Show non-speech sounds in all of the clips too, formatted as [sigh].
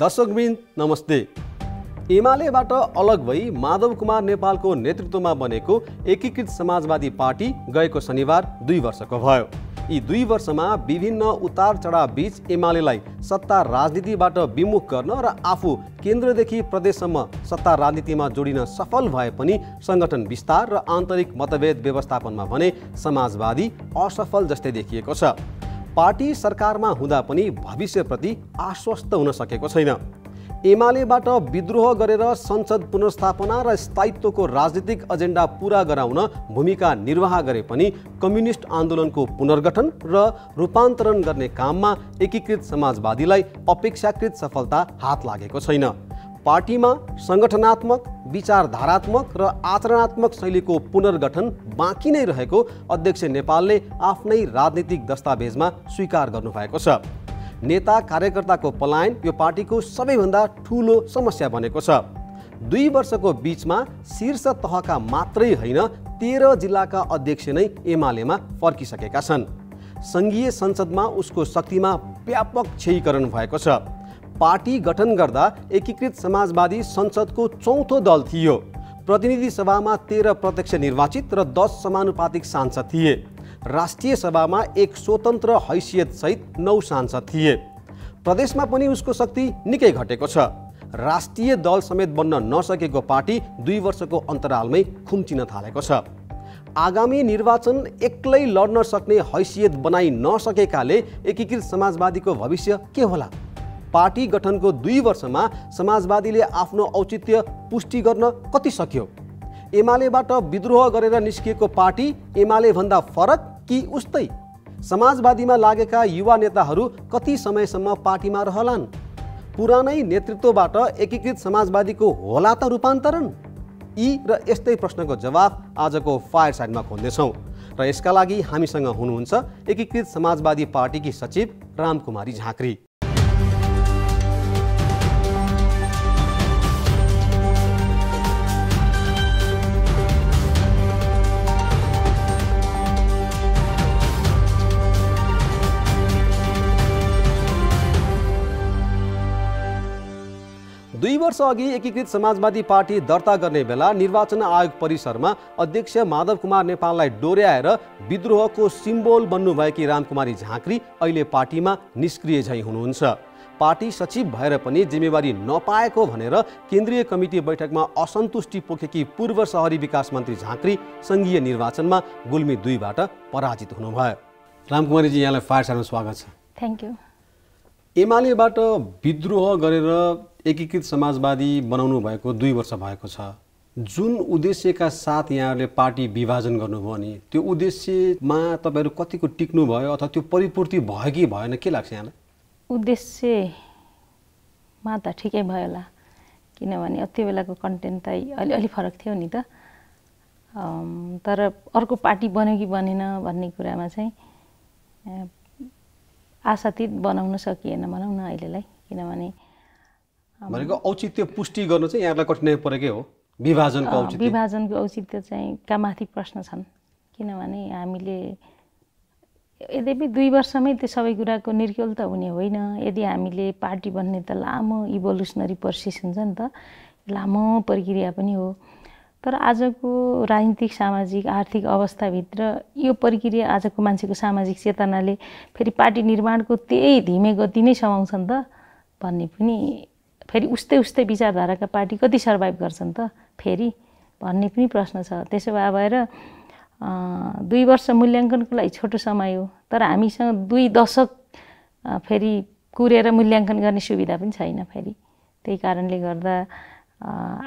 दर्शकबिन नमस्ते एमालेबाट अलग भई माधव कुमार नेपालको नेतृत्वमा बनेको एकीकृत समाजवादी पार्टी गएको शनिबार दुई वर्षको भयो यी दुई वर्षमा विभिन्न उतार चढावबीच एमालेलाई सत्ता राजनीतिबाट विमुख गर्न र आफू केन्द्रदेखि प्रदेशसम्म सत्ता राजनीतिमा जोडिन सफल भए पनि सङ्गठन विस्तार र आन्तरिक मतभेद व्यवस्थापनमा भने समाजवादी असफल जस्तै देखिएको छ पार्टी सरकारमा हुँदा पनि भविष्यप्रति आश्वस्त हुन सकेको छैन एमालेबाट विद्रोह गरेर संसद पुनर्स्थापना र स्थायित्वको राजनीतिक एजेन्डा पूरा गराउन भूमिका निर्वाह गरे पनि कम्युनिस्ट आन्दोलनको पुनर्गठन र रूपान्तरण गर्ने काममा एकीकृत समाजवादीलाई अपेक्षाकृत सफलता हात लागेको छैन पार्टीमा सङ्गठनात्मक विचारधारात्मक र आचरणात्मक शैलीको पुनर्गठन बाँकी नै रहेको अध्यक्ष नेपालले आफ्नै राजनीतिक दस्तावेजमा स्वीकार गर्नुभएको छ नेता कार्यकर्ताको पलायन यो पार्टीको सबैभन्दा ठुलो समस्या बनेको छ दुई वर्षको बिचमा शीर्ष तहका मात्रै होइन तेह्र जिल्लाका अध्यक्ष नै एमालेमा फर्किसकेका छन् सङ्घीय संसदमा उसको शक्तिमा व्यापक क्षयीकरण भएको छ पार्टी गठन गर्दा एकीकृत समाजवादी संसदको चौथो दल थियो प्रतिनिधि सभामा तेह्र प्रत्यक्ष निर्वाचित र दस समानुपातिक सांसद थिए राष्ट्रिय सभामा एक स्वतन्त्र हैसियतसहित नौ सांसद थिए प्रदेशमा पनि उसको शक्ति निकै घटेको छ राष्ट्रिय दल समेत बन्न नसकेको पार्टी दुई वर्षको अन्तरालमै खुम्चिन थालेको छ आगामी निर्वाचन एक्लै लड्न सक्ने हैसियत बनाइ नसकेकाले एकीकृत समाजवादीको भविष्य के होला पार्टी गठनको दुई वर्षमा समाजवादीले आफ्नो औचित्य पुष्टि गर्न कति सक्यो एमालेबाट विद्रोह गरेर निस्किएको पार्टी एमालेभन्दा फरक कि उस्तै समाजवादीमा लागेका युवा नेताहरू कति समयसम्म पार्टीमा रहलान् पुरानै नेतृत्वबाट एकीकृत समाजवादीको होला त रूपान्तरण यी र यस्तै प्रश्नको जवाब आजको फायर साइडमा खोज्दैछौँ र यसका लागि हामीसँग हुनुहुन्छ एकीकृत समाजवादी पार्टीकी सचिव रामकुमारी झाँक्री दुई वर्ष अघि एकीकृत समाजवादी पार्टी दर्ता गर्ने बेला निर्वाचन आयोग परिसरमा अध्यक्ष माधव कुमार नेपाललाई डोर्याएर विद्रोहको सिम्बोल बन्नुभएकी रामकुमारी झाँक्री अहिले पार्टीमा निष्क्रिय झै हुनुहुन्छ पार्टी सचिव भएर पनि जिम्मेवारी नपाएको भनेर केन्द्रीय कमिटी बैठकमा असन्तुष्टि पोखेकी पूर्व सहरी विकास मन्त्री झाँक्री सङ्घीय निर्वाचनमा गुल्मी दुईबाट पराजित हुनुभयो रामकुमारीजी यहाँलाई फायर स्वागत छ थ्याङ्क यू एमालेबाट विद्रोह गरेर एकीकृत समाजवादी बनाउनु भएको दुई वर्ष भएको छ जुन उद्देश्यका साथ यहाँहरूले पार्टी विभाजन गर्नुभयो नि त्यो उद्देश्यमा तपाईँहरू कतिको टिक्नु भयो अथवा त्यो परिपूर्ति भयो कि भएन के लाग्छ यहाँलाई उद्देश्यमा त ठिकै भयो होला किनभने त्यो बेलाको कन्टेन्ट त अलिअलि फरक थियो नि त तर अर्को पार्टी बन्यो कि बनेन भन्ने कुरामा चाहिँ आशातीत बनाउन सकिएन भनौँ न अहिलेलाई किनभने भनेको औचित्य पुष्टि गर्नु चाहिँ यहाँलाई कठिनाइ परेकै हो विभाजनको औचित्य विभाजनको औचित्य चाहिँ का माथि प्रश्न छन् किनभने हामीले यद्यपि दुई वर्षमै त्यो सबै कुराको निर्क्योल त हुने होइन यदि हामीले पार्टी बन्ने त लामो इभोल्युसनरी प्रोसेस हुन्छ नि त लामो प्रक्रिया पनि हो तर आजको राजनीतिक सामाजिक आर्थिक अवस्थाभित्र यो प्रक्रिया आजको मान्छेको सामाजिक चेतनाले फेरि पार्टी निर्माणको त्यही धिमे गति नै समाउँछन् त भन्ने पनि फेरि उस्तै उस्तै विचारधाराका पार्टी कति सर्भाइभ गर्छन् त फेरि भन्ने पनि प्रश्न छ त्यसो भए भएर दुई वर्ष मूल्याङ्कनको लागि छोटो समय हो तर हामीसँग दुई दशक फेरि कुरेर मूल्याङ्कन गर्ने सुविधा पनि छैन फेरि त्यही कारणले गर्दा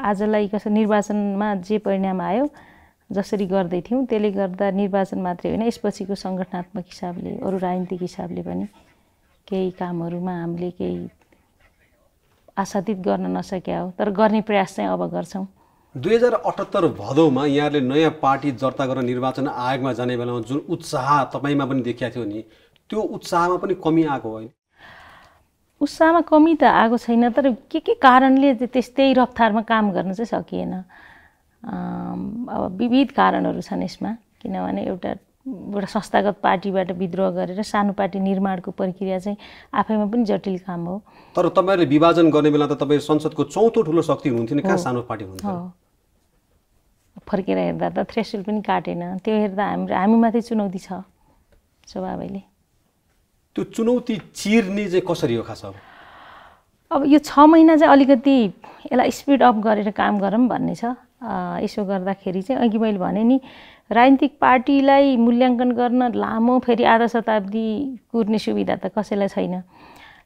आजलाई कसो निर्वाचनमा जे परिणाम आयो जसरी गर्दै थियौँ त्यसले गर्दा निर्वाचन मात्रै होइन यसपछिको सङ्गठनात्मक हिसाबले अरू राजनीतिक हिसाबले पनि केही कामहरूमा हामीले केही आसादित गर्न नसक्या हो तर गर्ने प्रयास चाहिँ अब गर्छौँ दुई हजार अठहत्तर भदौमा यहाँले नयाँ पार्टी दर्ता गरेर निर्वाचन आयोगमा जाने बेलामा जुन उत्साह तपाईँमा पनि देखिएको थियो नि त्यो उत्साहमा पनि कमी आएको होइन उत्साहमा कमी त आएको छैन तर के के कारणले त्यस्तै रफ्तारमा काम गर्न चाहिँ सकिएन अब विविध कारणहरू छन् यसमा किनभने एउटा एउटा संस्थागत पार्टीबाट विद्रोह गरेर सानो पार्टी निर्माणको प्रक्रिया चाहिँ आफैमा पनि जटिल काम हो तर तपाईँहरूले विभाजन गर्ने बेला त तपाईँ संसदको चौथो ठुलो शक्ति हुनुहुन्थ्यो नि कहाँ सानो पार्टी हुन्थ्यो फर्केर हेर्दा त थ्रेसुल पनि काटेन त्यो हेर्दा हाम्रो हामी हामीमाथि चुनौती छ स्वभावैले त्यो चुनौती चिर्ने चाहिँ कसरी हो खास अब यो छ महिना चाहिँ अलिकति यसलाई स्पिड अप गरेर काम गरौँ भन्ने छ यसो गर्दाखेरि चाहिँ अघि मैले भने नि राजनीतिक पार्टीलाई मूल्याङ्कन गर्न लामो फेरि आधा शताब्दी कुर्ने सुविधा त कसैलाई छैन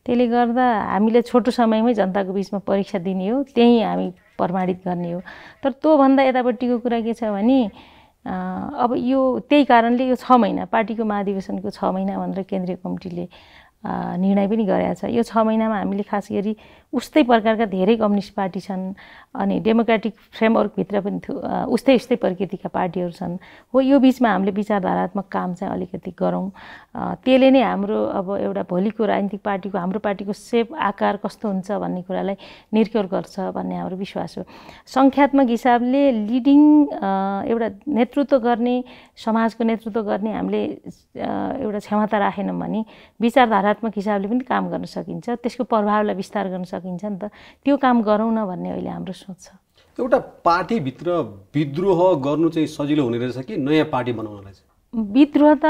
त्यसले गर्दा हामीले छोटो समयमै जनताको बिचमा परीक्षा दिने हो त्यहीँ हामी प्रमाणित गर्ने हो तर त्योभन्दा यतापट्टिको कुरा के छ भने अब यो त्यही कारणले यो छ महिना पार्टीको महाधिवेशनको छ महिना भनेर केन्द्रीय कमिटीले निर्णय पनि गरेका छ यो छ महिनामा हामीले खास गरी उस्तै प्रकारका धेरै कम्युनिस्ट पार्टी छन् अनि डेमोक्रेटिक फ्रेमवर्कभित्र पनि थियो उस्तै उस्तै प्रकृतिका पार्टीहरू छन् हो यो बिचमा हामीले विचारधारात्मक काम चाहिँ अलिकति गरौँ त्यसले नै हाम्रो अब एउटा भोलिको राजनीतिक पार्टीको हाम्रो पार्टीको सेप आकार कस्तो हुन्छ भन्ने कुरालाई निर्भर गर्छ भन्ने हाम्रो विश्वास हो सङ्ख्यात्मक हिसाबले लिडिङ एउटा नेतृत्व गर्ने समाजको नेतृत्व गर्ने हामीले एउटा क्षमता राखेनौँ भने विचारधारात्मक हिसाबले पनि काम गर्न सकिन्छ त्यसको प्रभावलाई विस्तार गर्न सकिन्छ सकिन्छ नि त त्यो काम गरौँ न भन्ने अहिले हाम्रो सोच छ एउटा पार्टीभित्र विद्रोह गर्नु चाहिँ सजिलो हुने रहेछ कि नयाँ पार्टी बनाउनलाई चाहिँ विद्रोह त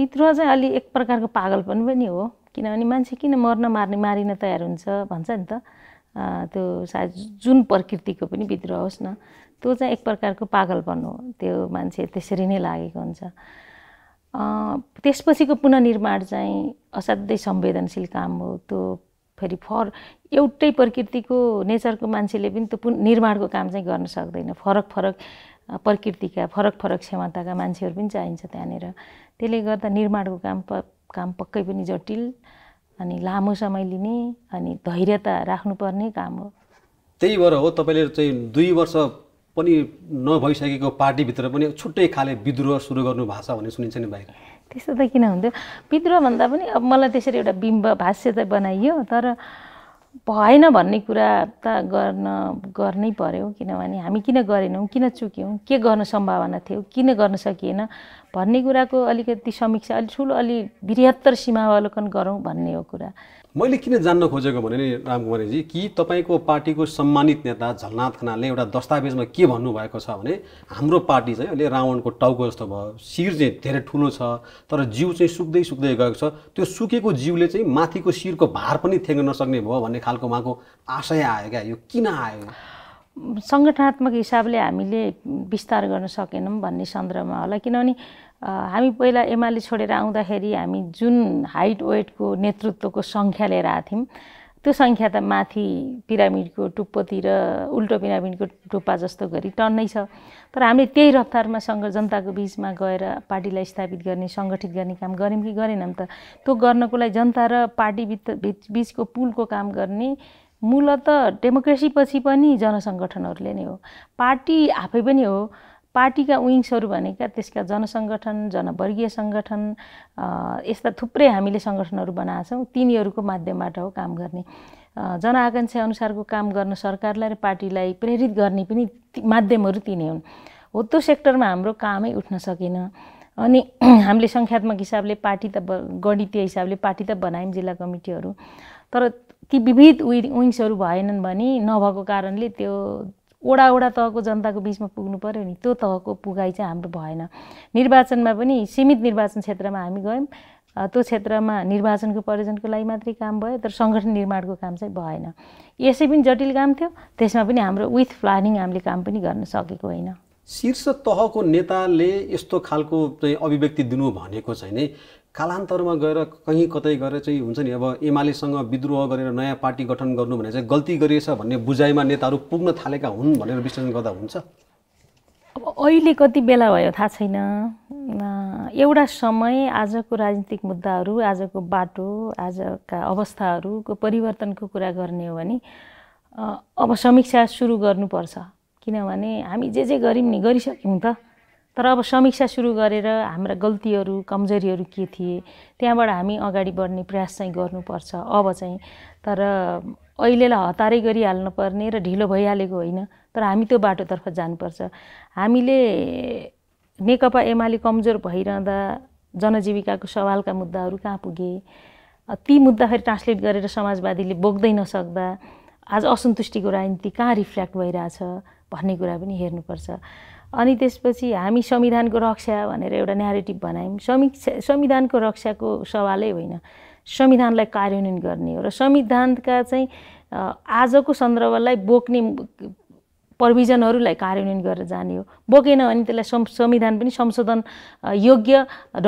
विद्रोह चाहिँ अलि एक प्रकारको पागलपन पनि हो किनभने मान्छे किन मर्न मार्ने मारिन तयार हुन्छ भन्छ नि त त्यो सायद जुन प्रकृतिको पनि विद्रोह होस् न त्यो चाहिँ एक प्रकारको पागलपन हो त्यो मान्छे त्यसरी नै लागेको हुन्छ त्यसपछिको पुननिर्माण चाहिँ असाध्यै संवेदनशील काम हो त्यो फेरि फर एउटै प्रकृतिको नेचरको मान्छेले पनि त्यो निर्माणको काम चाहिँ गर्न सक्दैन फरक फरक प्रकृतिका फरक फरक क्षमताका मान्छेहरू पनि चाहिन्छ त्यहाँनिर त्यसले गर्दा निर्माणको काम प काम पक्कै पनि जटिल अनि लामो समय लिने अनि धैर्यता राख्नुपर्ने काम हो त्यही भएर हो तपाईँले चाहिँ दुई वर्ष पनि नभइसकेको पार्टीभित्र पनि छुट्टै खाले विद्रोह सुरु गर्नु भएको छ भन्ने सुनिन्छ नि बाहिर त्यस्तो त किन हुन्थ्यो विद्रोह भन्दा पनि अब मलाई त्यसरी एउटा बिम्ब भाष्य त बनाइयो तर भएन भन्ने कुरा त गर्न गर्नै पर्यो किनभने हामी किन गरेनौँ किन चुक्यौँ के गर्न सम्भावना थियो किन गर्न सकिएन भन्ने कुराको अलिकति समीक्षा अलिक ठुलो अलि बृहत्तर सीमावलोकन गरौँ भन्ने हो कुरा मैले किन जान्न खोजेको भने नि रामकुमारीजी कि तपाईँको पार्टीको सम्मानित नेता झलनाथ खनालले एउटा दस्तावेजमा के भन्नुभएको छ भने हाम्रो पार्टी चाहिँ अहिले रावणको टाउको जस्तो भयो शिर चाहिँ धेरै ठुलो छ तर जिउ चाहिँ सुक्दै सुक्दै गएको छ त्यो सुकेको जिउले चाहिँ माथिको शिरको भार पनि थ्याङ्न नसक्ने भयो भन्ने खालको उहाँको आशय आयो क्या यो किन आयो सङ्गठनात्मक हिसाबले हामीले विस्तार गर्न सकेनौँ भन्ने सन्दर्भमा होला किनभने हामी पहिला एमाले छोडेर आउँदाखेरि हामी जुन हाइट वेटको नेतृत्वको सङ्ख्या लिएर आएको थियौँ त्यो सङ्ख्या त माथि पिरामिडको टुप्पोतिर उल्टो पिरामिडको टुप्पा जस्तो गरी टन्नै छ तर हामीले त्यही रफ्तारमा सङ्घ जनताको बिचमा गएर पार्टीलाई स्थापित गर्ने सङ्गठित गर्ने काम गऱ्यौँ कि गरेनौँ त त्यो गर्नको लागि जनता र पार्टी बिच बिचको पुलको काम गर्ने मूलत डेमोक्रेसी पछि पनि जनसङ्गठनहरूले नै हो पार्टी आफै पनि हो पार्टीका विङ्सहरू भनेका त्यसका जनसङ्गठन जनवर्गीय सङ्गठन यस्ता थुप्रै हामीले सङ्गठनहरू छौँ तिनीहरूको माध्यमबाट हो काम गर्ने जनआकाङ्क्षा अनुसारको काम गर्न सरकारलाई र पार्टीलाई प्रेरित गर्ने पनि माध्यमहरू तिनै हुन् हो त्यो सेक्टरमा हाम्रो कामै उठ्न सकेन अनि [clears throat] हामीले सङ्ख्यात्मक हिसाबले पार्टी त गणितीय हिसाबले पार्टी त बनायौँ जिल्ला कमिटीहरू तर ती विविध विङ्सहरू भएनन् भने नभएको कारणले त्यो ओडा तहको जनताको बिचमा पुग्नु पऱ्यो नि त्यो तहको पुगाइ चाहिँ हाम्रो भएन निर्वाचनमा पनि सीमित निर्वाचन क्षेत्रमा हामी गयौँ त्यो क्षेत्रमा निर्वाचनको प्रयोजनको लागि मात्रै काम भयो तर सङ्गठन निर्माणको काम चाहिँ भएन यसै पनि जटिल काम थियो त्यसमा पनि हाम्रो विथ प्लानिङ हामीले काम पनि गर्न सकेको होइन शीर्ष तहको नेताले यस्तो खालको चाहिँ अभिव्यक्ति दिनु भनेको छैन कालान्तरमा गएर कहीँ कतै गएर चाहिँ हुन्छ नि अब एमालेसँग विद्रोह गरेर नयाँ पार्टी गठन गर्नु भने चाहिँ गल्ती गरिएछ भन्ने बुझाइमा नेताहरू पुग्न थालेका हुन् भनेर विश्लेषण गर्दा हुन्छ अब अहिले कति बेला भयो थाहा छैन एउटा समय आजको राजनीतिक मुद्दाहरू आजको बाटो आजका अवस्थाहरूको परिवर्तनको कुरा गर्ने हो भने अब समीक्षा सुरु गर्नुपर्छ किनभने हामी जे जे गऱ्यौँ नि गरिसक्यौँ त तर अब समीक्षा सुरु गरेर हाम्रा गल्तीहरू कमजोरीहरू के थिए त्यहाँबाट हामी अगाडि बढ्ने प्रयास चाहिँ गर्नुपर्छ अब चाहिँ तर अहिलेलाई हतारै गरिहाल्नुपर्ने र ढिलो भइहालेको होइन तर हामी त्यो बाटोतर्फ जानुपर्छ हामीले नेकपा एमाले कमजोर भइरहँदा जनजीविकाको सवालका मुद्दाहरू कहाँ पुगे ती मुद्दा फेरि ट्रान्सलेट गरेर समाजवादीले बोक्दै नसक्दा आज असन्तुष्टिको राजनीति कहाँ रिफ्ल्याक्ट भइरहेछ भन्ने कुरा पनि हेर्नुपर्छ अनि त्यसपछि हामी संविधानको रक्षा भनेर एउटा न्यारेटिभ बनायौँ समीक्षा संविधानको रक्षाको सवालै होइन संविधानलाई कार्यान्वयन गर्ने हो र संविधानका चाहिँ आजको सन्दर्भलाई बोक्ने प्रभिजनहरूलाई कार्यान्वयन गरेर जाने हो बोकेन भने त्यसलाई संविधान पनि संशोधन योग्य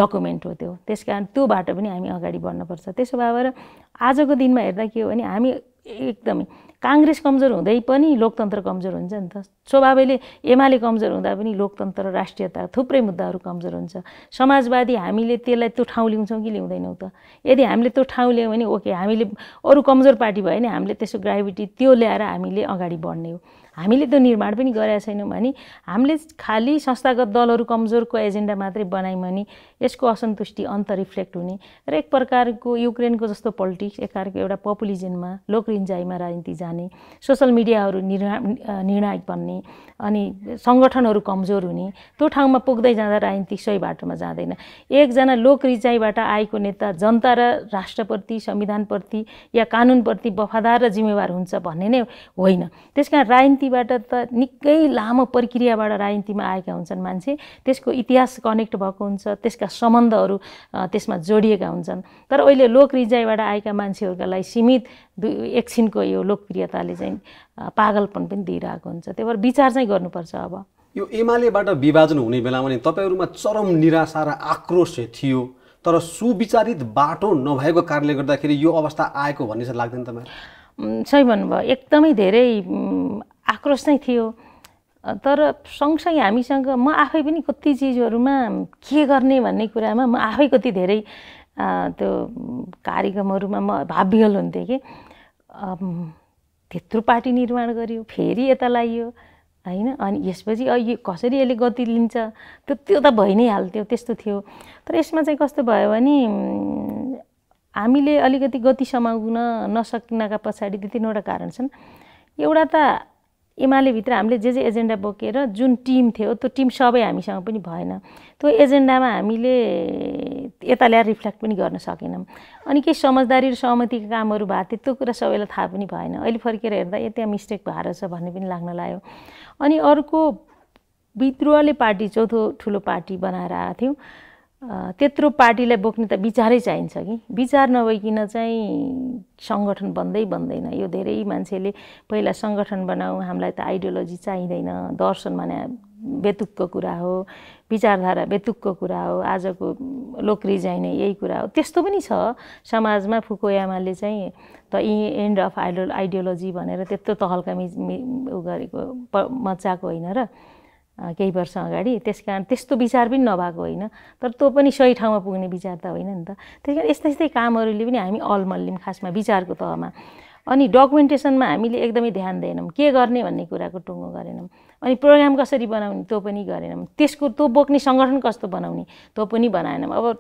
डकुमेन्ट हो त्यो त्यस कारण बाटो पनि हामी अगाडि बढ्नुपर्छ त्यसो भएर आजको दिनमा हेर्दा के हो भने हामी एकदमै काङ्ग्रेस कमजोर हुँदै पनि लोकतन्त्र कमजोर हुन्छ नि त स्वभावैले एमाले कमजोर हुँदा पनि लोकतन्त्र राष्ट्रियता थुप्रै मुद्दाहरू कमजोर हुन्छ समाजवादी हामीले त्यसलाई त्यो ठाउँ ल्याउँछौँ कि ल्याउँदैनौँ त यदि हामीले त्यो ठाउँ ल्यायौँ भने ओके हामीले अरू कमजोर पार्टी भयो भने हामीले त्यसको ग्राभिटी त्यो ल्याएर हामीले अगाडि बढ्ने हो हामीले त निर्माण पनि गरेका छैनौँ भने हामीले खालि संस्थागत दलहरू कमजोरको एजेन्डा मात्रै बनायौँ भने यसको असन्तुष्टि अन्त रिफ्लेक्ट हुने र एक प्रकारको युक्रेनको जस्तो पोलिटिक्स एक प्रकारको एउटा पपुलिजनमा लोकरिन्जाइमा राजनीति जाने सोसल मिडियाहरू निर्णायक बन्ने अनि सङ्गठनहरू कमजोर हुने त्यो ठाउँमा पुग्दै जाँदा राजनीति सही बाटोमा जाँदैन एकजना लोकरिचाइबाट आएको नेता जनता र राष्ट्रप्रति संविधानप्रति या कानुनप्रति वफादार र जिम्मेवार हुन्छ भन्ने नै होइन त्यस कारण राजनीति राजनीतिबाट त निकै लामो प्रक्रियाबाट राजनीतिमा आएका हुन्छन् मान्छे त्यसको इतिहास कनेक्ट भएको हुन्छ त्यसका सम्बन्धहरू त्यसमा जोडिएका हुन्छन् तर अहिले लोक आएका मान्छेहरूका लागि सीमित एकछिनको यो लोकप्रियताले चाहिँ पागलपन पनि दिइरहेको हुन्छ त्यही भएर विचार चाहिँ गर्नुपर्छ अब यो एमालेबाट विभाजन हुने बेलामा नि तपाईँहरूमा चरम निराशा र आक्रोश थियो तर सुविचारित बाटो नभएको कारणले गर्दाखेरि यो अवस्था आएको भन्ने चाहिँ लाग्दैन तपाईँ सही भन्नुभयो एकदमै धेरै आक्रोश नै थियो तर सँगसँगै हामीसँग म आफै पनि कति चिजहरूमा के गर्ने भन्ने कुरामा म आफै कति धेरै त्यो कार्यक्रमहरूमा म भाविहल हुन्थेँ कि त्यत्रो पार्टी निर्माण गरियो फेरि यता लाइयो होइन अनि यसपछि यो कसरी यसले गति लिन्छ त्यो त्यो त भइ नै हाल्थ्यो त्यस्तो थियो तर यसमा चाहिँ कस्तो भयो भने हामीले अलिकति गति समाउन नसकिनका पछाडि दुई तिनवटा कारण छन् एउटा त एमालेभित्र हामीले जे जे एजेन्डा बोकेर जुन टिम थियो त्यो टिम सबै हामीसँग पनि भएन त्यो एजेन्डामा हामीले यता ल्याएर रिफ्लेक्ट पनि गर्न सकेनौँ अनि केही समझदारी र सहमतिको कामहरू भएको थियो त्यो कुरा सबैलाई थाहा पनि भएन अहिले फर्केर हेर्दा ए मिस्टेक भएको छ भन्ने पनि लाग्न लाग्यो अनि अर्को विद्रोहले पार्टी चौथो ठुलो पार्टी बनाएर आएको थियौँ त्यत्रो पार्टीलाई बोक्ने त विचारै चाहिन्छ कि विचार नभइकन चाहिँ सङ्गठन बन्दै बन्दैन यो धेरै मान्छेले पहिला सङ्गठन बनाऊ हामीलाई त आइडियोलोजी चाहिँदैन दर्शन भने बेतुकको कुरा हो विचारधारा बेतुकको कुरा हो आजको लोकरिजाइ नै यही कुरा हो त्यस्तो पनि छ समाजमा फुकोयामाले चाहिँ the end of ideo ideology भनेर त्यत्रो तहल्का मि गरेको मचाएको होइन र केही वर्ष अगाडि त्यस कारण त्यस्तो विचार पनि नभएको होइन तर त्यो पनि सही ठाउँमा पुग्ने विचार त होइन नि त त्यस कारण यस्तै यस्तै कामहरूले पनि हामी अल्मल्यौँ खासमा विचारको तहमा अनि डकुमेन्टेसनमा हामीले एकदमै ध्यान दिएनौँ के गर्ने भन्ने कुराको टुङ्गो गरेनौँ अनि प्रोग्राम कसरी बनाउने त्यो पनि गरेनौँ त्यसको त्यो बोक्ने सङ्गठन कस्तो बनाउने त्यो पनि बनाएनौँ अब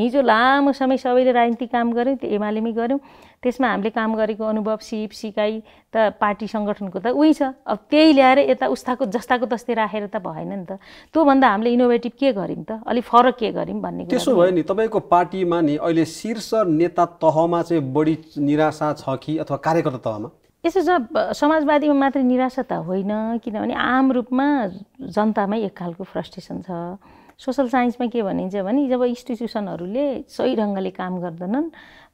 हिजो लामो समय सबैले राजनीतिक काम गऱ्यौँ त्यो एमालेमै गऱ्यौँ त्यसमा हामीले काम गरेको अनुभव सिप सिकाइ त पार्टी सङ्गठनको त उही छ अब त्यही ल्याएर यता उस्ताको जस्ताको तस्तै राखेर त भएन नि त त्योभन्दा हामीले इनोभेटिभ के गर्यौँ त अलिक फरक के गर्यौँ भन्ने त्यसो भयो नि तपाईँको पार्टीमा नि अहिले शीर्ष नेता तहमा चाहिँ बढी निराशा छ कि अथवा कार्यकर्ता तहमा यसो समाजवादीमा मात्रै निराशा त होइन किनभने आम रूपमा जनतामै एक खालको फ्रस्ट्रेसन छ सोसल साइन्समा के भनिन्छ भने जब इन्स्टिट्युसनहरूले सही ढङ्गले काम गर्दैनन्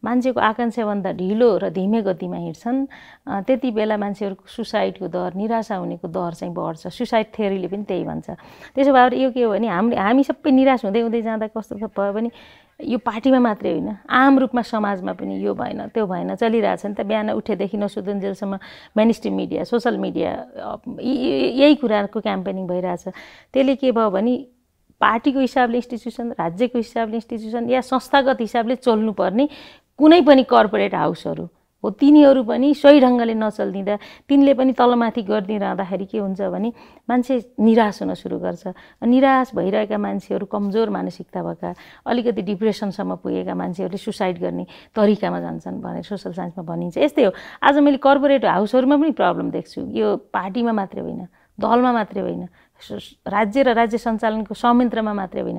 मान्छेको आकाङ्क्षाभन्दा ढिलो र धिमे गतिमा हिँड्छन् त्यति बेला मान्छेहरूको सुसाइडको दर निराशा हुनेको दर चाहिँ बढ्छ सुसाइड थ्योरीले पनि त्यही भन्छ त्यसो भए यो के हो भने हामीले हामी सबै निराश हुँदै हुँदै जाँदा कस्तो कस्तो भयो भने यो पार्टीमा मात्रै होइन आम रूपमा समाजमा पनि यो भएन त्यो भएन चलिरहेछ नि त बिहान उठेदेखि नसुदुन्जेलसम्म mainstream media social media यही कुराको क्याम्पेनिङ भइरहेछ त्यसले के भयो भने पार्टीको हिसाबले इन्स्टिट्युसन राज्यको हिसाबले इन्स्टिट्युसन या संस्थागत हिसाबले चल्नुपर्ने कुनै पनि कर्पोरेट हाउसहरू हो तिनीहरू पनि सही ढङ्गले नचलिदिँदा तिनले पनि तलमाथि गरिदिइरहँदाखेरि के हुन्छ भने मान्छे निराश हुन सुरु गर्छ निराश भइरहेका मान्छेहरू कमजोर मानसिकता भएका अलिकति डिप्रेसनसम्म पुगेका मान्छेहरूले सुसाइड गर्ने तरिकामा जान्छन् भनेर सोसल साइन्समा भनिन्छ यस्तै हो आज मैले कर्पोरेट हाउसहरूमा पनि प्रब्लम देख्छु यो पार्टीमा मात्रै होइन दलमा मात्रै होइन राज्य र राज्य सञ्चालनको संयन्त्रमा मात्रै होइन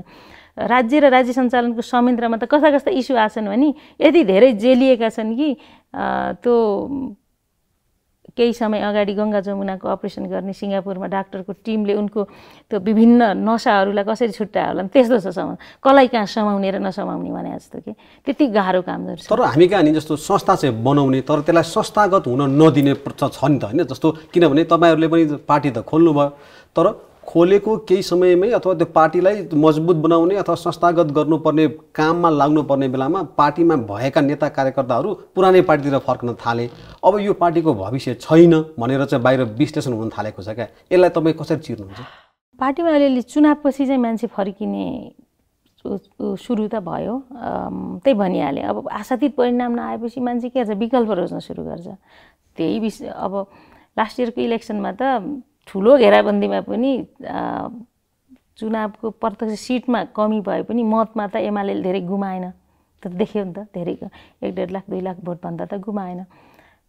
राज्य र राज्य सञ्चालनको संयन्त्रमा त कस्ता कस्ता इस्यु आछन् भने यति धेरै जेलिएका छन् कि त्यो केही समय अगाडि गङ्गा जमुनाको अपरेसन गर्ने सिङ्गापुरमा डाक्टरको टिमले उनको त्यो विभिन्न नसाहरूलाई कसरी छुट्टा होला त्यस्तो छ समा कसलाई कहाँ समाउने र नसमाउने भने जस्तो कि त्यति गाह्रो काम गर्छ तर हामी कहाँ नि जस्तो संस्था चाहिँ बनाउने तर त्यसलाई संस्थागत हुन नदिने छ नि त होइन जस्तो किनभने तपाईँहरूले पनि पार्टी त खोल्नुभयो तर खोलेको केही समयमै अथवा त्यो पार्टीलाई मजबुत बनाउने अथवा संस्थागत गर्नुपर्ने काममा लाग्नुपर्ने बेलामा पार्टीमा भएका नेता कार्यकर्ताहरू पुरानै पार्टीतिर फर्कन थाले अब यो पार्टीको भविष्य छैन भनेर चाहिँ बाहिर विश्लेषण हुन थालेको छ क्या यसलाई तपाईँ कसरी चिर्नुहुन्छ पार्टीमा अलिअलि चुनावपछि चाहिँ मान्छे फर्किने सुरु त भयो त्यही भनिहालेँ अब आशातीत परिणाम नआएपछि मान्छे के गर्छ विकल्प रोज्न सुरु गर्छ त्यही विषय अब लास्ट इयरको इलेक्सनमा त ठुलो घेराबन्दीमा पनि चुनावको प्रत्यक्ष सिटमा कमी भए पनि मतमा त एमाले धेरै गुमाएन त देख्यो नि त धेरै एक डेढ लाख दुई लाख भोटभन्दा त गुमाएन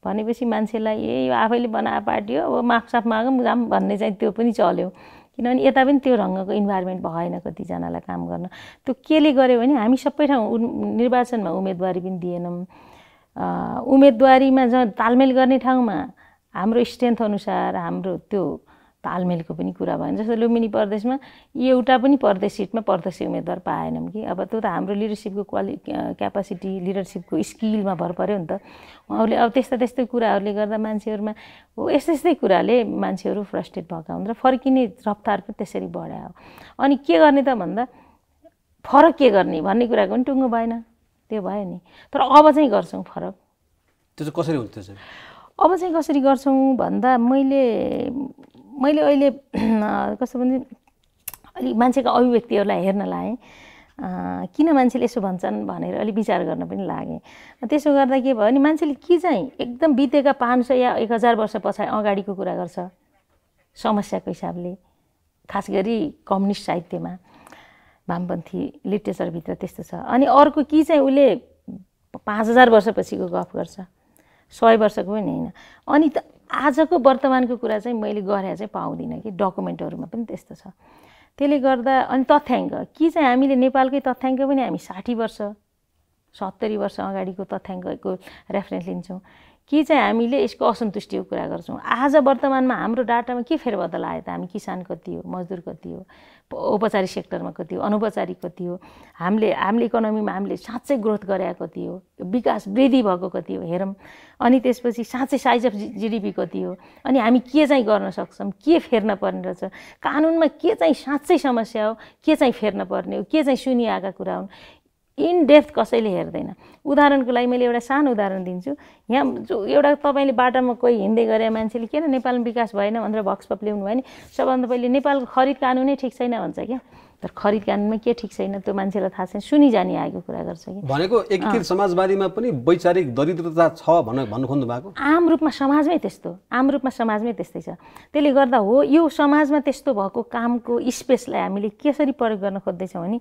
भनेपछि मान्छेलाई ए यो आफैले बनाए पार्टी हो अब माफसाफ मागौँ जाम भन्ने चाहिँ त्यो पनि चल्यो किनभने यता पनि त्यो ढङ्गको इन्भाइरोमेन्ट भएन कतिजनालाई काम गर्न त्यो केले गर्यो भने हामी सबै ठाउँ निर्वाचनमा उम्मेदवारी पनि दिएनौँ उम्मेदवारीमा झन् तालमेल गर्ने ठाउँमा हाम्रो स्ट्रेन्थ अनुसार हाम्रो त्यो तालमेलको पनि कुरा भएन जस्तो लुम्बिनी प्रदेशमा एउटा पनि प्रदेश सिटमा प्रदेशी उम्मेद्वार पाएनौँ कि अब त्यो त हाम्रो लिडरसिपको क्वालि क्यापासिटी लिडरसिपको स्किलमा भर पऱ्यो नि त उहाँहरूले अब त्यस्ता त्यस्तै कुराहरूले गर्दा मान्छेहरूमा हो यस्तै यस्तै कुराले मान्छेहरू फ्रस्ट्रेट भएका हुन् र फर्किने रफ्तार पनि त्यसरी हो अनि के गर्ने त भन्दा फरक के गर्ने भन्ने कुराको पनि टुङ्गो भएन त्यो भयो नि तर अब चाहिँ गर्छौँ फरक त्यो चाहिँ कसरी हुन्छ अब चाहिँ कसरी गर्छौँ भन्दा मैले मैले अहिले [clears throat] कस्तो भने अलिक मान्छेका अभिव्यक्तिहरूलाई हेर्न लाएँ किन मान्छेले यसो भन्छन् भनेर अलिक विचार गर्न पनि लागेँ त्यसो गर्दा के भयो भने मान्छेले के चाहिँ एकदम बितेका पाँच सय या एक हजार वर्ष पछाडि अगाडिको कुरा गर्छ समस्याको हिसाबले खास गरी कम्युनिस्ट साहित्यमा वामपन्थी लिट्रेचरभित्र त्यस्तो छ अनि अर्को के चाहिँ उसले पाँच हजार वर्षपछिको गफ गर्छ सय वर्षको पनि होइन अनि त आजको वर्तमानको कुरा चाहिँ मैले गरे चाहिँ पाउँदिनँ कि डकुमेन्टहरूमा पनि त्यस्तो छ त्यसले गर्दा अनि तथ्याङ्क कि चाहिँ हामीले नेपालकै तथ्याङ्क पनि हामी साठी वर्ष सत्तरी वर्ष अगाडिको तथ्याङ्कको रेफरेन्स लिन्छौँ कि चाहिँ हामीले यसको असन्तुष्टिको कुरा गर्छौँ आज वर्तमानमा हाम्रो डाटामा के फेरबदल आयो त हामी किसान कति हो मजदुर कति हो औपचारिक सेक्टरमा कति हो अनौपचारिक कति हो हामीले हामीले इकोनोमीमा हामीले साँच्चै ग्रोथ गरेका कति हो विकास वृद्धि भएको कति हो हेरौँ अनि त्यसपछि साँच्चै साइज अफ जिडिपी कति हो अनि हामी के चाहिँ गर्न सक्छौँ के फेर्न पर्ने रहेछ कानुनमा के चाहिँ साँच्चै समस्या हो के चाहिँ फेर्न पर्ने हो के चाहिँ सुनिआएका कुरा हुन् इन डेप्थ कसैले हेर्दैन उदाहरणको लागि मैले एउटा सानो उदाहरण दिन्छु यहाँ जो एउटा तपाईँले बाटोमा कोही हिँड्दै गरे मान्छेले किन नेपालमा विकास भएन भनेर भक्सपप ल्याउनु भयो नि सबभन्दा पहिले नेपालको खरिद कानुनै ठिक छैन भन्छ क्या तर खरिद कानुनमा के ठिक छैन त्यो मान्छेलाई थाहा छैन सुनि सुनिजानी आएको कुरा गर्छ कि भनेको एकीकृत समाजवादीमा पनि वैचारिक दरिद्रता छ भनेर भन्नु खोज्नु भएको आम रूपमा समाजमै त्यस्तो आम रूपमा समाजमै त्यस्तै छ त्यसले गर्दा हो यो समाजमा त्यस्तो भएको कामको स्पेसलाई हामीले कसरी प्रयोग गर्न खोज्दैछौँ भने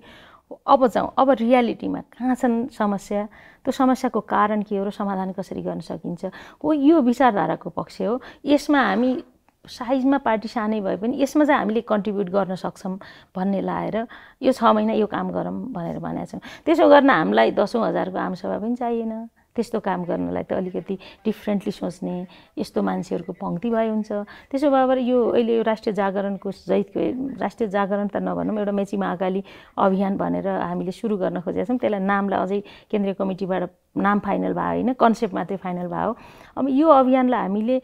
अब जाउँ अब रियालिटीमा कहाँ छन् समस्या त्यो समस्याको कारण के हो र समाधान कसरी गर्न सकिन्छ हो यो विचारधाराको पक्ष हो यसमा हामी साइजमा पार्टी सानै भए पनि यसमा चाहिँ हामीले कन्ट्रिब्युट गर्न सक्छौँ भन्ने लाएर यो छ महिना यो काम गरौँ भनेर भनेका छौँ त्यसो गर्न हामीलाई दसौँ हजारको आमसभा पनि चाहिएन त्यस्तो काम गर्नलाई त अलिकति डिफ्रेन्टली सोच्ने यस्तो मान्छेहरूको पङ्क्ति भए हुन्छ त्यसो भएर यो अहिले यो राष्ट्रिय जागरणको सहितको राष्ट्रिय जागरण त नभनौँ एउटा मेची महाकाली अभियान भनेर हामीले सुरु गर्न खोजेका छौँ त्यसलाई नामलाई अझै केन्द्रीय कमिटीबाट नाम फाइनल भयो होइन कन्सेप्ट मात्रै फाइनल भयो अब यो अभियानलाई हामीले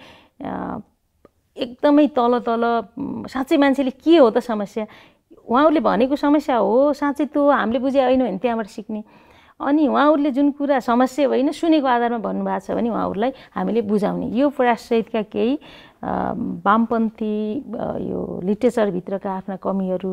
एकदमै तल तल साँच्चै मान्छेले के हो त समस्या उहाँहरूले भनेको समस्या हो साँच्चै त्यो हामीले बुझे होइन भने त्यहाँबाट सिक्ने अनि उहाँहरूले जुन कुरा समस्या होइन सुनेको आधारमा भन्नुभएको छ भने उहाँहरूलाई हामीले बुझाउने यो प्रयाससहितका केही वामपन्थी यो लिट्रेचरभित्रका आफ्ना कमीहरू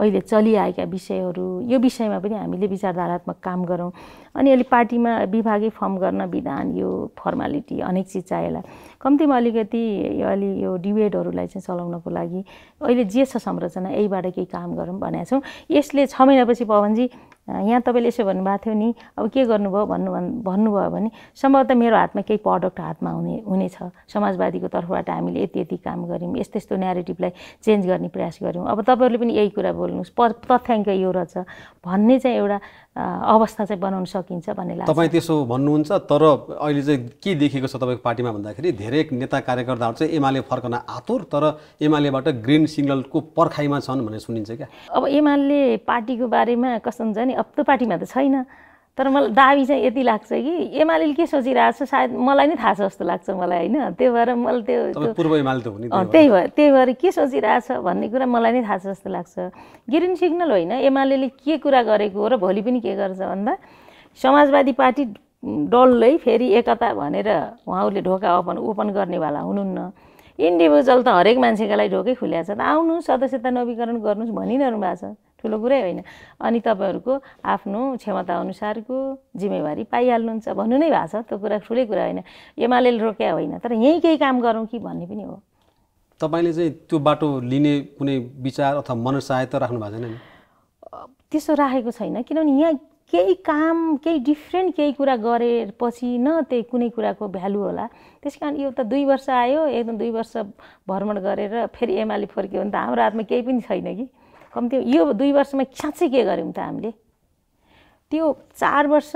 अहिले चलिआएका विषयहरू यो विषयमा पनि हामीले विचारधारात्मक काम गरौँ अनि अहिले पार्टीमा विभागै फर्म गर्न विधान यो फर्मालिटी अनेक चिज चाहिएला कम्तीमा अलिकति अलि यो डिबेटहरूलाई चाहिँ चलाउनको लागि अहिले जे छ संरचना यहीबाट केही काम गरौँ भनेका छौँ यसले छ महिनापछि पवनजी यहाँ तपाईँले यसो भन्नुभएको थियो नि अब के गर्नुभयो भन्नु भन्नुभयो भने सम्भवतः मेरो हातमा केही प्रडक्ट हातमा हुने हुनेछ समाजवादीको तर्फबाट हामीले यति यति काम गऱ्यौँ यस्तो यस्तो नेरेटिभलाई चेन्ज गर्ने प्रयास गऱ्यौँ अब तपाईँहरूले पनि यही कुरा बोल्नुहोस् प तथ्याङ्क यो रहेछ भन्ने चाहिँ एउटा अवस्था चाहिँ बनाउन सकिन्छ भन्ने लाग्छ तपाईँ त्यसो भन्नुहुन्छ तर अहिले चाहिँ के देखेको छ तपाईँको पार्टीमा भन्दाखेरि धेरै नेता कार्यकर्ताहरू चाहिँ एमाले फर्कन आतुर तर एमालेबाट ग्रिन सिग्नलको पर्खाइमा छन् भन्ने सुनिन्छ क्या अब एमाले पार्टीको बारेमा कस्तो हुन्छ नि अब त्यो पार्टीमा त छैन तर मलाई दाबी चाहिँ यति लाग्छ कि एमाले के सोचिरहेको छ सायद मलाई नै थाहा छ जस्तो लाग्छ मलाई होइन त्यही भएर मलाई त्यो पूर्व त्यही भएर त्यही भएर के सोचिरहेछ भन्ने कुरा मलाई नै थाहा छ जस्तो लाग्छ ग्रिन सिग्नल होइन एमाले के कुरा गरेको हो र भोलि पनि के गर्छ भन्दा समाजवादी पार्टी डल्लै फेरि एकता भनेर उहाँहरूले ढोका ओपन ओपन गर्नेवाला हुनुहुन्न इन्डिभिजुअल त हरेक मान्छेको लागि ढोकै खुल्याएको छ त आउनु सदस्यता नवीकरण गर्नुहोस् भनिरहनु भएको छ ठुलो कुरै होइन अनि तपाईँहरूको आफ्नो क्षमताअनुसारको जिम्मेवारी पाइहाल्नुहुन्छ भन्नु नै भएको छ त्यो कुरा ठुलै कुरा होइन एमाले रोक्या होइन तर यहीँ केही काम गरौँ कि भन्ने पनि हो तपाईँले चाहिँ त्यो बाटो लिने कुनै विचार अथवा मनसाय त राख्नु भएको छैन त्यस्तो राखेको छैन किनभने यहाँ केही काम केही डिफ्रेन्ट केही कुरा गरेपछि न त्यही कुनै कुराको भ्यालु होला त्यस कारण यो त दुई वर्ष आयो एकदम दुई वर्ष भ्रमण गरेर फेरि एमाले फर्क्यो भने त हाम्रो हातमा केही पनि छैन कि कम्ती यो दुई वर्षमा साँच्चै के गऱ्यौँ त हामीले त्यो चार वर्ष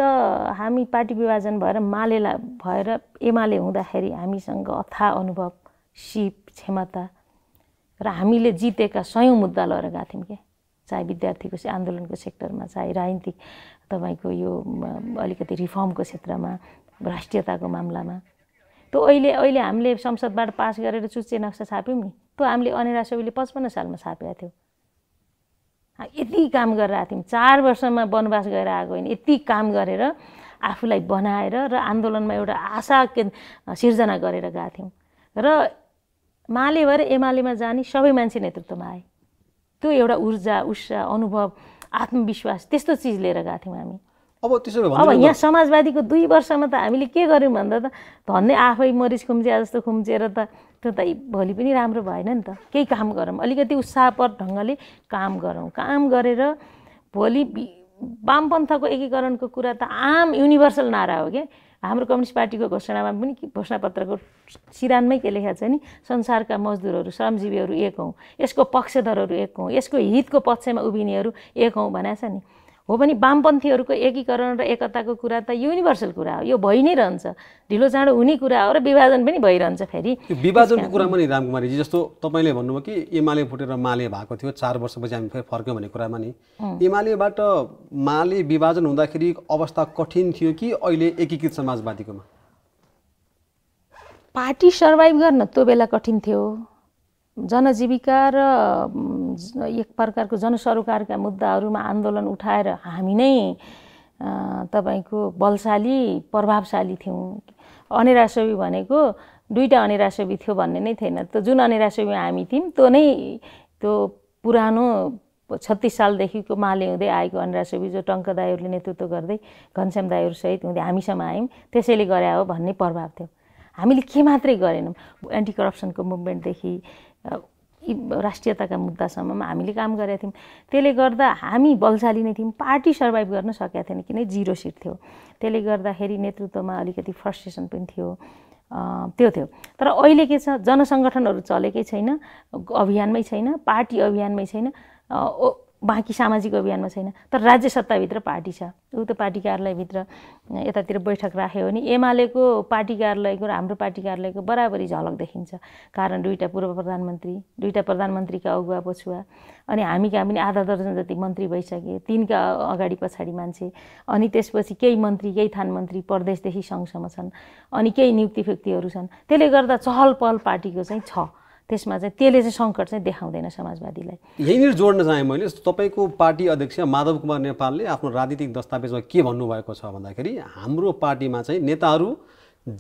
हामी पार्टी विभाजन भएर मालेला भएर एमाले हुँदाखेरि हामीसँग अथा अनुभव सिप क्षमता र हामीले जितेका सयौँ मुद्दा लगेर गएको थियौँ क्या चाहे विद्यार्थीको आन्दोलनको सेक्टरमा चाहे राजनीतिक तपाईँको यो अलिकति रिफर्मको क्षेत्रमा राष्ट्रियताको मामलामा त्यो अहिले अहिले हामीले संसदबाट पास गरेर चुच्चे नक्सा छाप्यौँ नि त्यो हामीले अनिरा सौले पचपन्न सालमा छापेका थियौँ यति काम गरेर आएको थियौँ चार वर्षमा वनवास गएर आएको होइन यति काम गरेर आफूलाई बनाएर र आन्दोलनमा एउटा आशा सिर्जना गरेर गएको थियौँ र माले भएर एमालेमा जाने सबै मान्छे नेतृत्वमा आए त्यो एउटा ऊर्जा उत्साह अनुभव आत्मविश्वास त्यस्तो चिज लिएर गएको थियौँ हामी अब त्यसो अब यहाँ समाजवादीको दुई वर्षमा त हामीले के गर्यौँ भन्दा त धन्ने आफै मरिच खुम्चिया जस्तो खुम्चिएर त त्यो त भोलि पनि राम्रो भएन नि त केही काम गरौँ अलिकति उत्साहपर ढङ्गले काम गरौँ काम गरेर भोलि वामपन्थको एकीकरणको कुरा त आम युनिभर्सल नारा हो क्या हाम्रो कम्युनिस्ट पार्टीको घोषणामा पनि घोषणापत्रको सिरानमै के लेखेको छ नि संसारका मजदुरहरू श्रमजीवीहरू एक हौँ यसको पक्षधरहरू एक हौँ यसको हितको पक्षमा उभिनेहरू एक हौँ भनेको छ नि हो भने वामपन्थीहरूको एकीकरण र एकताको कुरा त युनिभर्सल कुरा हो यो भइ नै रहन्छ ढिलो चाँडो हुने कुरा हो र विभाजन पनि भइरहन्छ फेरि विभाजनको कुरामा नि रामकुमारीजी जस्तो तपाईँले भन्नुभयो कि एमाले फुटेर माले भएको थियो चार वर्षपछि हामी फेरि फर्क्यौँ भन्ने कुरामा नि एमालेबाट माले विभाजन हुँदाखेरि अवस्था कठिन थियो कि अहिले एकीकृत समाजवादीकोमा पार्टी सर्भाइभ गर्न त्यो बेला कठिन थियो जनजीविका र एक प्रकारको जनसरोकारका मुद्दाहरूमा आन्दोलन उठाएर हामी नै तपाईँको बलशाली प्रभावशाली थियौँ अनेरासवी भनेको दुईवटा अनेरासवी थियो भन्ने नै थिएन त्यो जुन अनेरासवी हामी थियौँ त्यो नै त्यो पुरानो छत्तिस सालदेखिको माले हुँदै आएको अनरासवी जो टङ्क दाईहरूले नेतृत्व गर्दै घनश्याम दाईहरूसहित हुँदै हामीसम्म आयौँ त्यसैले गरे हो भन्ने प्रभाव थियो हामीले के मात्रै गरेनौँ एन्टी करप्सनको मुभमेन्टदेखि राष्ट्रियताका मुद्दासम्ममा हामीले काम गरेका थियौँ त्यसले गर्दा हामी बलशाली नै थियौँ पार्टी सर्भाइभ गर्न सकेका थिएन किन जिरो सिट थियो त्यसले गर्दाखेरि नेतृत्वमा अलिकति फ्रस्ट्रेसन पनि थियो त्यो थियो तर अहिले के छ जनसङ्गठनहरू चलेकै छैन अभियानमै छैन पार्टी अभियानमै छैन बाँकी सामाजिक अभियानमा छैन तर राज्य सत्ताभित्र पार्टी छ ऊ त पार्टी कार्यालयभित्र यतातिर बैठक राख्यो भने एमालेको पार्टी कार्यालयको र हाम्रो पार्टी कार्यालयको बराबरी झलक देखिन्छ कारण दुईवटा पूर्व प्रधानमन्त्री दुईवटा प्रधानमन्त्रीका अगुवा पछुवा अनि हामी कहाँ पनि आधा दर्जन जति मन्त्री भइसके तिनका अगाडि पछाडि मान्छे अनि त्यसपछि केही मन्त्री केही थान मन्त्री प्रदेशदेखि सँगसँग छन् अनि केही नियुक्ति व्यक्तिहरू छन् त्यसले गर्दा चहल पहल पार्टीको चाहिँ छ त्यसमा चाहिँ त्यसले चाहिँ सङ्कट चाहिँ देखाउँदैन समाजवादीलाई यहीँनिर जोड्न चाहेँ मैले तपाईँको पार्टी अध्यक्ष माधव कुमार नेपालले आफ्नो राजनीतिक दस्तावेजमा के भन्नुभएको छ भन्दाखेरि हाम्रो पार्टीमा चाहिँ नेताहरू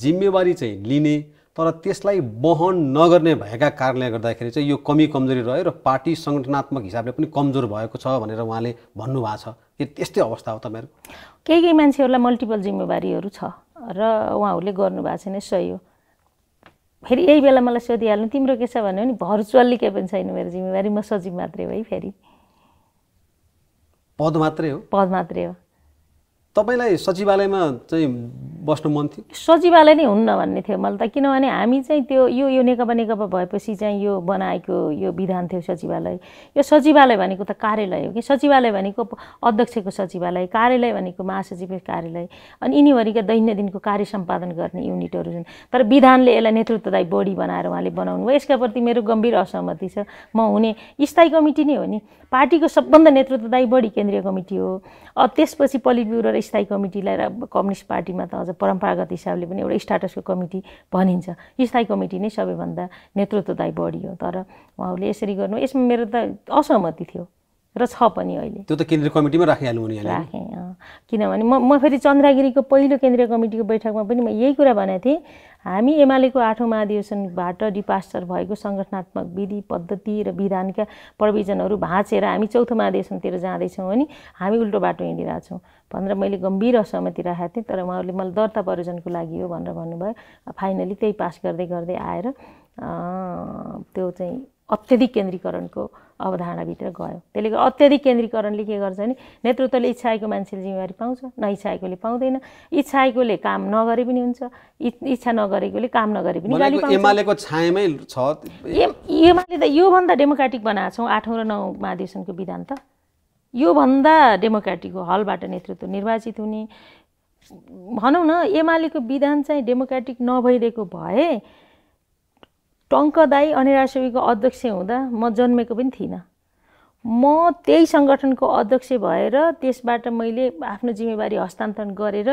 जिम्मेवारी चाहिँ लिने तर त्यसलाई वहन नगर्ने भएका कारणले गर्दाखेरि चाहिँ यो कमी कमजोरी रह्यो र पार्टी सङ्गठनात्मक हिसाबले पनि कमजोर भएको छ भनेर उहाँले भन्नुभएको छ यो त्यस्तै अवस्था हो तपाईँहरूको केही केही मान्छेहरूलाई मल्टिपल जिम्मेवारीहरू छ र उहाँहरूले गर्नुभएको छैन सही हो फेरि यही बेला मलाई सोधिहाल्नु तिम्रो के छ भन्यो नि भर्चुअल्ली केही पनि छैन मेरो जिम्मेवारी म सचिव मात्रै हो है फेरि पद मात्रै हो पद मात्रै हो तपाईँलाई सचिवालयमा चाहिँ बस्नु मन थियो सचिवालय नै हुन्न भन्ने थियो मलाई त किनभने हामी चाहिँ त्यो यो यो नेकपा नेकपा भएपछि चाहिँ यो बनाएको यो विधान थियो सचिवालय यो सचिवालय भनेको त कार्यालय हो कि सचिवालय भनेको अध्यक्षको सचिवालय कार्यालय भनेको महासचिवको कार्यालय अनि यिनीभरिका दैनन्दिनको कार्य सम्पादन गर्ने युनिटहरू छन् तर विधानले यसलाई नेतृत्वदायी बडी बनाएर उहाँले बनाउनु भयो यसका प्रति मेरो गम्भीर असहमति छ म हुने स्थायी कमिटी नै हो नि पार्टीको सबभन्दा नेतृत्वदायी बढी केन्द्रीय कमिटी हो त्यसपछि पोलिट ब्युरो र स्थायी कमिटीलाई र कम्युनिस्ट पार्टीमा त अझ परम्परागत हिसाबले पनि एउटा स्टाटसको कमिटी भनिन्छ स्थायी कमिटी नै सबैभन्दा नेतृत्वदायी बढी हो तर उहाँहरूले यसरी गर्नु यसमा मेरो त असहमति थियो र छ पनि अहिले त्यो त केन्द्रीय कमिटीमा राखिहाल्नु हुने राखेँ किनभने म म फेरि चन्द्रागिरीको पहिलो केन्द्रीय कमिटीको बैठकमा पनि म यही कुरा भनेको थिएँ हामी एमालेको आठौँ महाधिवेशनबाट डिपास्टर भएको सङ्गठनात्मक विधि पद्धति र विधानका प्रविजनहरू भाँचेर हामी चौथो महाधिवेशनतिर जाँदैछौँ भने हामी उल्टो बाटो हिँडिरहेछौँ भनेर मैले गम्भीर असहमति राखेको थिएँ तर उहाँहरूले मलाई दर्ता परियोजनको लागि हो भनेर भन्नुभयो फाइनली त्यही पास गर्दै गर्दै आएर त्यो चाहिँ अत्यधिक केन्द्रीकरणको अवधारणाभित्र गयो त्यसले गर्दा अत्याधिक केन्द्रीकरणले के गर्छ भने नेतृत्वले इच्छाएको मान्छेले जिम्मेवारी पाउँछ न नइच्छाएकोले पाउँदैन इच्छाएकोले काम नगरे पनि हुन्छ इच्छा नगरेकोले काम नगरे पनि गाली पाउँछ एमाले त योभन्दा डेमोक्रेटिक बनाएको छौँ आठौँ र नौ महाधिवेशनको विधान त योभन्दा डेमोक्रेटिक हो हलबाट नेतृत्व निर्वाचित हुने भनौँ न एमालेको विधान चाहिँ डेमोक्रेटिक नभइदिएको भए टङ्क दाई टङ्कदाई अनिरासवीको अध्यक्ष हुँदा म जन्मेको पनि थिइनँ म त्यही सङ्गठनको अध्यक्ष भएर त्यसबाट मैले आफ्नो जिम्मेवारी हस्तान्तरण गरेर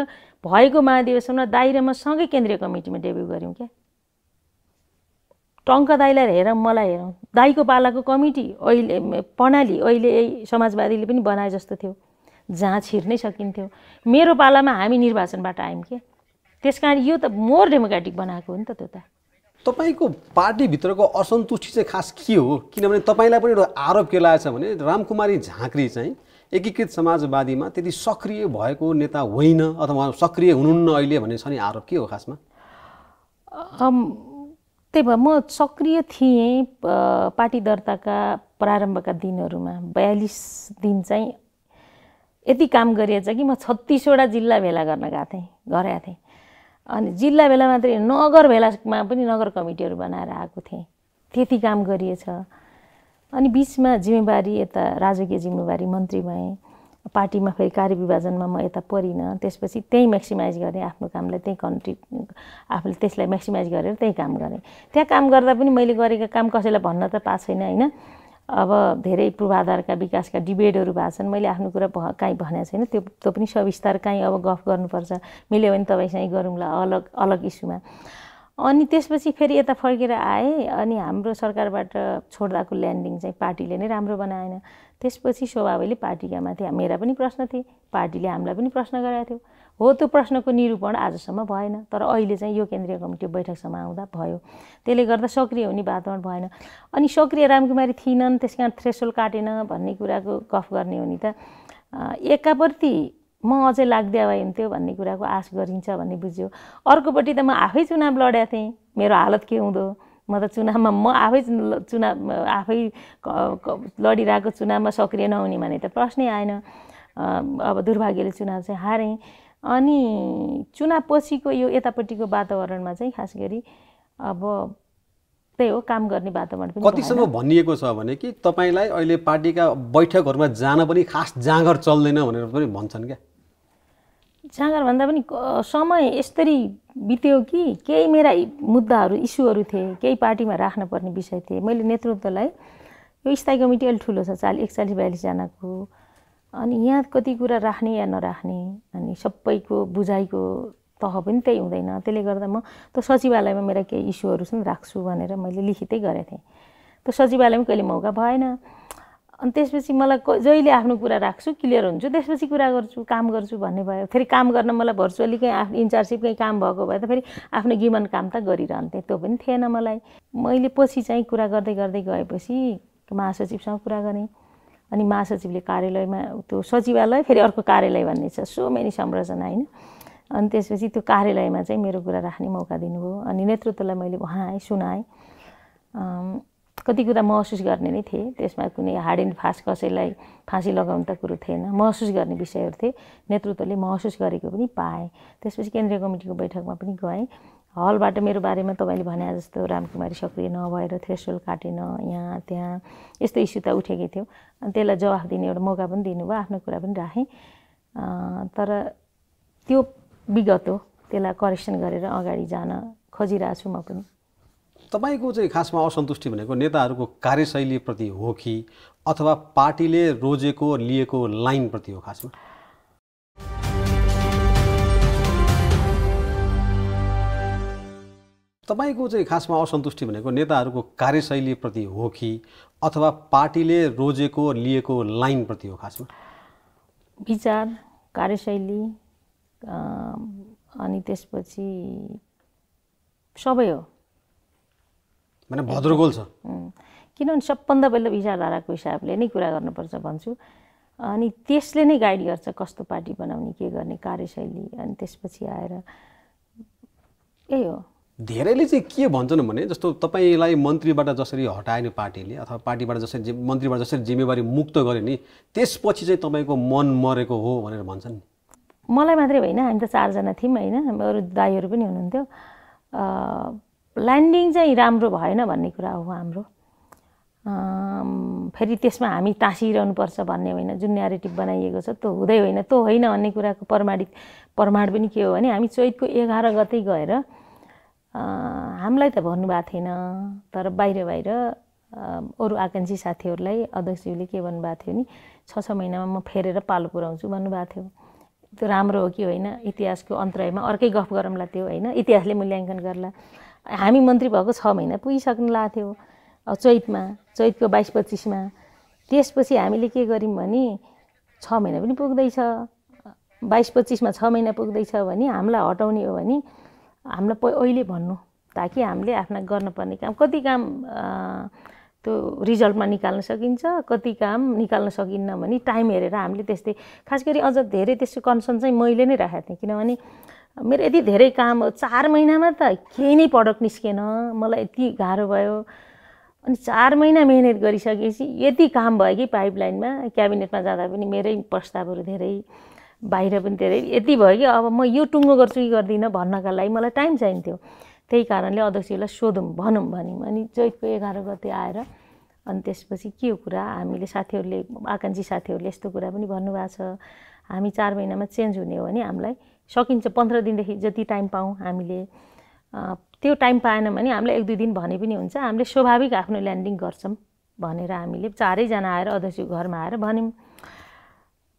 भएको महाधिवेशनमा दाई र म सँगै केन्द्रीय कमिटीमा डेब्यु गऱ्यौँ क्या टङ्क दाईलाई हेर मलाई हेरौँ दाईको पालाको कमिटी अहिले प्रणाली अहिले समाजवादीले पनि बनाए जस्तो थियो जहाँ छिर्नै सकिन्थ्यो मेरो पालामा हामी निर्वाचनबाट आयौँ क्या त्यस कारण यो त मोर डेमोक्रेटिक बनाएको हो नि त त्यो त तपाईँको पार्टीभित्रको असन्तुष्टि चाहिँ खास के हो किनभने तपाईँलाई पनि एउटा आरोप के लागेको छ भने रामकुमारी झाँक्री चाहिँ एकीकृत समाजवादीमा त्यति सक्रिय भएको नेता होइन अथवा सक्रिय हुनुहुन्न अहिले भन्ने छ नि आरोप के हो खासमा त्यही भएर म सक्रिय थिएँ पार्टी दर्ताका प्रारम्भका दिनहरूमा बयालिस दिन चाहिँ यति काम गरिएछ कि म छत्तिसवटा जिल्ला भेला गर्न गएको थिएँ गरेका थिएँ अनि जिल्ला बेला मात्रै नगर भेलामा पनि नगर कमिटीहरू बनाएर आएको थिएँ त्यति काम गरिएछ अनि बिचमा जिम्मेवारी यता राजकीय जिम्मेवारी मन्त्री भएँ पार्टीमा फेरि कार्यविभाजनमा म यता परिनँ त्यसपछि त्यहीँ म्याक्सिमाइज गरेँ आफ्नो कामलाई त्यहीँ कन्ट्री आफूले त्यसलाई म्याक्सिमाइज गरेर त्यहीँ काम गरेँ त्यहाँ काम गर्दा पनि मैले गरेको काम कसैलाई भन्न त पाएको छैन होइन अब धेरै पूर्वाधारका विकासका डिबेटहरू भएको छन् मैले आफ्नो कुरा भ काहीँ भनेको छैन त्यो त्यो पनि सविस्तार काहीँ अब गफ गर्नुपर्छ मिल्यो भने तपाईँसँगै गरौँला अलग अलग इस्युमा अनि त्यसपछि फेरि यता फर्केर आएँ अनि हाम्रो सरकारबाट छोड्दाको ल्यान्डिङ चाहिँ पार्टीले नै राम्रो बनाएन त्यसपछि स्वभावले पार्टीका माथि मेरा पनि प्रश्न थिए पार्टीले हामीलाई पनि प्रश्न गराएको थियो हो त्यो प्रश्नको निरूपण आजसम्म भएन तर अहिले चाहिँ यो केन्द्रीय कमिटी बैठकसम्म आउँदा भयो त्यसले गर्दा सक्रिय हुने वातावरण भएन अनि सक्रिय रामकुमारी थिएनन् त्यस कारण थ्रेसोल काटेन भन्ने कुराको गफ गर्ने हो नि त एकाप्रति म अझै लाग्दिया भए हुन्थ्यो भन्ने कुराको आश गरिन्छ भन्ने बुझ्यो अर्कोपट्टि त म आफै चुनाव लड्या थिएँ मेरो हालत के हुँदो म त चुनावमा म आफै चुनाव आफै लडिरहेको चुनावमा सक्रिय नहुने भने त प्रश्नै आएन अब दुर्भाग्यले चुनाव चाहिँ हारेँ अनि चुनावपछिको यो यतापट्टिको वातावरणमा चाहिँ खास गरी अब त्यही हो काम गर्ने वातावरण पनि कतिसम्म भनिएको छ भने कि तपाईँलाई अहिले पार्टीका बैठकहरूमा जान पनि खास जाँगर चल्दैन भनेर पनि भन्छन् क्या जाँगर भन्दा पनि समय यसरी बित्यो कि केही मेरा मुद्दाहरू इस्युहरू थिए केही पार्टीमा पर्ने विषय थिए मैले नेतृत्वलाई यो स्थायी कमिटी अलिक ठुलो छ चालिस एकचालिस बयालिसजनाको अनि यहाँ कति कुरा राख्ने या नराख्ने अनि सबैको बुझाइको तह पनि त्यही हुँदैन त्यसले गर्दा म त सचिवालयमा मेरा केही इस्युहरू छन् राख्छु भनेर मैले लिखितै गरेको थिएँ त सचिवालयमा कहिले मौका भएन अनि त्यसपछि मलाई जहिले आफ्नो कुरा राख्छु क्लियर हुन्छु त्यसपछि कुरा गर्छु काम गर्छु भन्ने भयो फेरि काम गर्न मलाई भर्चुअली कहीँ आफ्नो इन्चार्जसिप काम भएको भए त फेरि आफ्नो गिमन काम त गरिरहन्थेँ त्यो पनि थिएन मलाई मैले पछि चाहिँ कुरा गर्दै गर्दै गएपछि महासचिवसँग कुरा गरेँ अनि महासचिवले कार्यालयमा त्यो सचिवालय फेरि अर्को कार्यालय भन्ने छ सो मेनी संरचना होइन अनि त्यसपछि त्यो कार्यालयमा चाहिँ मेरो कुरा राख्ने मौका दिनुभयो अनि नेतृत्वलाई मैले उहाँ सुनाएँ कति कुरा महसुस गर्ने नै थिएँ त्यसमा कुनै हार्ड एन्ड फास्ट कसैलाई फाँसी लगाउनु त कुरो थिएन महसुस गर्ने विषयहरू थिए नेतृत्वले महसुस गरेको पनि पाएँ त्यसपछि केन्द्रीय कमिटीको बैठकमा पनि गएँ हलबाट मेरो बारेमा तपाईँले भने जस्तो रामकुमारी सक्रिय नभएर थ्रेसोल काटेन यहाँ त्यहाँ यस्तो इस्यु त उठेकै थियो अनि त्यसलाई जवाफ दिने एउटा मौका पनि दिनुभयो आफ्नो कुरा पनि राखेँ तर त्यो विगत हो त्यसलाई करेक्सन गरेर अगाडि जान खोजिरहेको छु म पनि तपाईँको चाहिँ खासमा असन्तुष्टि भनेको नेताहरूको कार्यशैलीप्रति हो कि अथवा पार्टीले रोजेको लिएको लाइनप्रति हो खासमा तपाईँको चाहिँ खासमा असन्तुष्टि भनेको नेताहरूको कार्यशैलीप्रति हो कि अथवा पार्टीले रोजेको लिएको लाइनप्रति हो खासमा विचार कार्यशैली अनि त्यसपछि सबै हो भने भद्रगोल छ किनभने सबभन्दा पहिला विचारधाराको हिसाबले नै कुरा गर्नुपर्छ भन्छु अनि त्यसले नै गाइड गर्छ कस्तो पार्टी बनाउने के गर्ने कार्यशैली अनि त्यसपछि आएर यही हो धेरैले चाहिँ के भन्छन् भने जस्तो तपाईँलाई मन्त्रीबाट जसरी हटायो नि पार्टीले अथवा पार्टीबाट जसरी मन्त्रीबाट जसरी जिम्मेवारी मुक्त गर्यो नि त्यसपछि चाहिँ तपाईँको मन मरेको हो भनेर भन्छन् नि मलाई मात्रै होइन हामी त चारजना थियौँ होइन अरू दाईहरू पनि हुनुहुन्थ्यो ल्यान्डिङ चाहिँ राम्रो भएन भन्ने कुरा हो हाम्रो फेरि त्यसमा हामी तासिरहनुपर्छ भन्ने होइन जुन न्यारेटिभ बनाइएको छ त्यो हुँदै होइन त्यो होइन भन्ने कुराको प्रमाणित प्रमाण पनि के हो भने हामी चैतको एघार गते गएर हामीलाई त भन्नुभएको थिएन तर बाहिर बाहिर अरू आकाङ्क्षी साथीहरूलाई अध्यक्षज्यूले के भन्नुभएको थियो नि छ छ महिनामा म फेरेर पालो पुऱ्याउँछु भन्नुभएको थियो त्यो राम्रो हो कि होइन इतिहासको अन्तरायमा अर्कै गफ गरौँला त्यो होइन इतिहासले मूल्याङ्कन गर्ला हामी मन्त्री भएको छ महिना पुगिसक्नु लाएको थियो चैतमा चैतको बाइस पच्चिसमा त्यसपछि हामीले के गऱ्यौँ भने छ महिना पनि पुग्दैछ बाइस पच्चिसमा छ महिना पुग्दैछ भने हामीलाई हटाउने हो भने हामीलाई प अहिले भन्नु ताकि हामीले आफ्ना गर्नुपर्ने काम कति काम त्यो रिजल्टमा निकाल्न सकिन्छ कति काम निकाल्न सकिन्न भने टाइम हेरेर हामीले त्यस्तै खास गरी अझ धेरै त्यस्तो कन्सर्न चाहिँ मैले नै राखेको थिएँ किनभने मेरो यति धेरै काम चार महिनामा त केही नै प्रडक्ट निस्केन मलाई यति गाह्रो भयो अनि चार महिना मिहिनेत गरिसकेपछि यति काम भयो कि पाइपलाइनमा क्याबिनेटमा जाँदा पनि मेरै प्रस्तावहरू धेरै बाहिर पनि धेरै यति भयो कि अब म यो टुङ्गो गर्छु कि गर्दिनँ भन्नका लागि मलाई टाइम चाहिन्थ्यो त्यही कारणले अध्यक्षलाई सोधौँ भनौँ भन्यौँ अनि चैतको एघार गते आएर अनि त्यसपछि के हो कुरा हामीले साथीहरूले आकाङ्क्षी साथीहरूले यस्तो कुरा पनि भन्नुभएको छ हामी चार महिनामा चेन्ज हुने हो भने हामीलाई सकिन्छ पन्ध्र दिनदेखि जति टाइम पाऊँ हामीले त्यो टाइम पाएन भने हामीलाई एक दुई दिन भने पनि हुन्छ हामीले स्वाभाविक आफ्नो ल्यान्डिङ गर्छौँ भनेर हामीले चारैजना आएर अध्यक्ष घरमा आएर भन्यौँ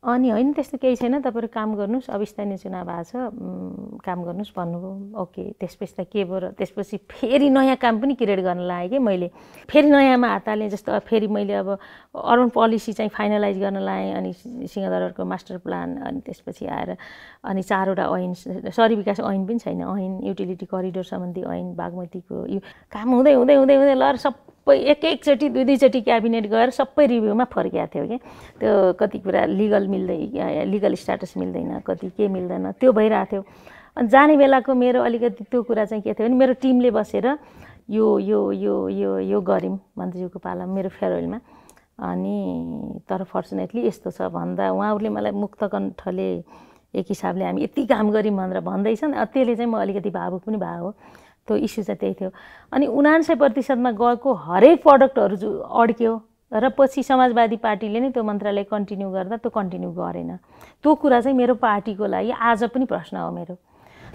अनि होइन त्यस्तो केही छैन तपाईँहरू काम गर्नुहोस् अब स्थानीय चुनाव आएको छ काम गर्नुहोस् भन्नुभयो ओके त्यसपछि त के भयो र त्यसपछि फेरि नयाँ काम पनि क्रिएट गर्न लागेँ कि मैले फेरि नयाँमा हात हालेँ जस्तो फेरि मैले अब अर्बन पोलिसी चाहिँ फाइनलाइज गर्न लाएँ अनि सिंहदरबारको मास्टर प्लान अनि त्यसपछि आएर अनि चारवटा ऐन सरी विकास ऐन पनि छैन ऐन युटिलिटी करिडोर सम्बन्धी ऐन बागमतीको यो काम हुँदै हुँदै हुँदै हुँदै ल सब सबै एक एकचोटि दुई दुईचोटि क्याबिनेट गएर सबै रिभ्यूमा फर्किएको थियो कि त्यो कति कुरा लिगल मिल्दै लिगल स्ट्याटस मिल्दैन कति के मिल्दैन त्यो भइरहेको थियो अनि जाने बेलाको मेरो अलिकति त्यो कुरा चाहिँ के थियो भने मेरो टिमले बसेर यो यो यो यो यो गऱ्यौँ मन्त्रीज्यूको पाला मेरो फेयरवेलमा अनि तर फर्चुनेटली यस्तो छ भन्दा उहाँहरूले मलाई मुक्तकण्ठले एक हिसाबले हामी यति काम गऱ्यौँ भनेर भन्दैछन् त्यसले चाहिँ म अलिकति भावुक पनि भएको त्यो इस्यु चाहिँ त्यही थियो अनि उनान्सय प्रतिशतमा गएको हरेक प्रडक्टहरू जो अड्क्यो र पछि समाजवादी पार्टीले नै त्यो मन्त्रालय कन्टिन्यू गर्दा त्यो कन्टिन्यू गरेन त्यो कुरा चाहिँ मेरो पार्टीको लागि आज पनि प्रश्न हो मेरो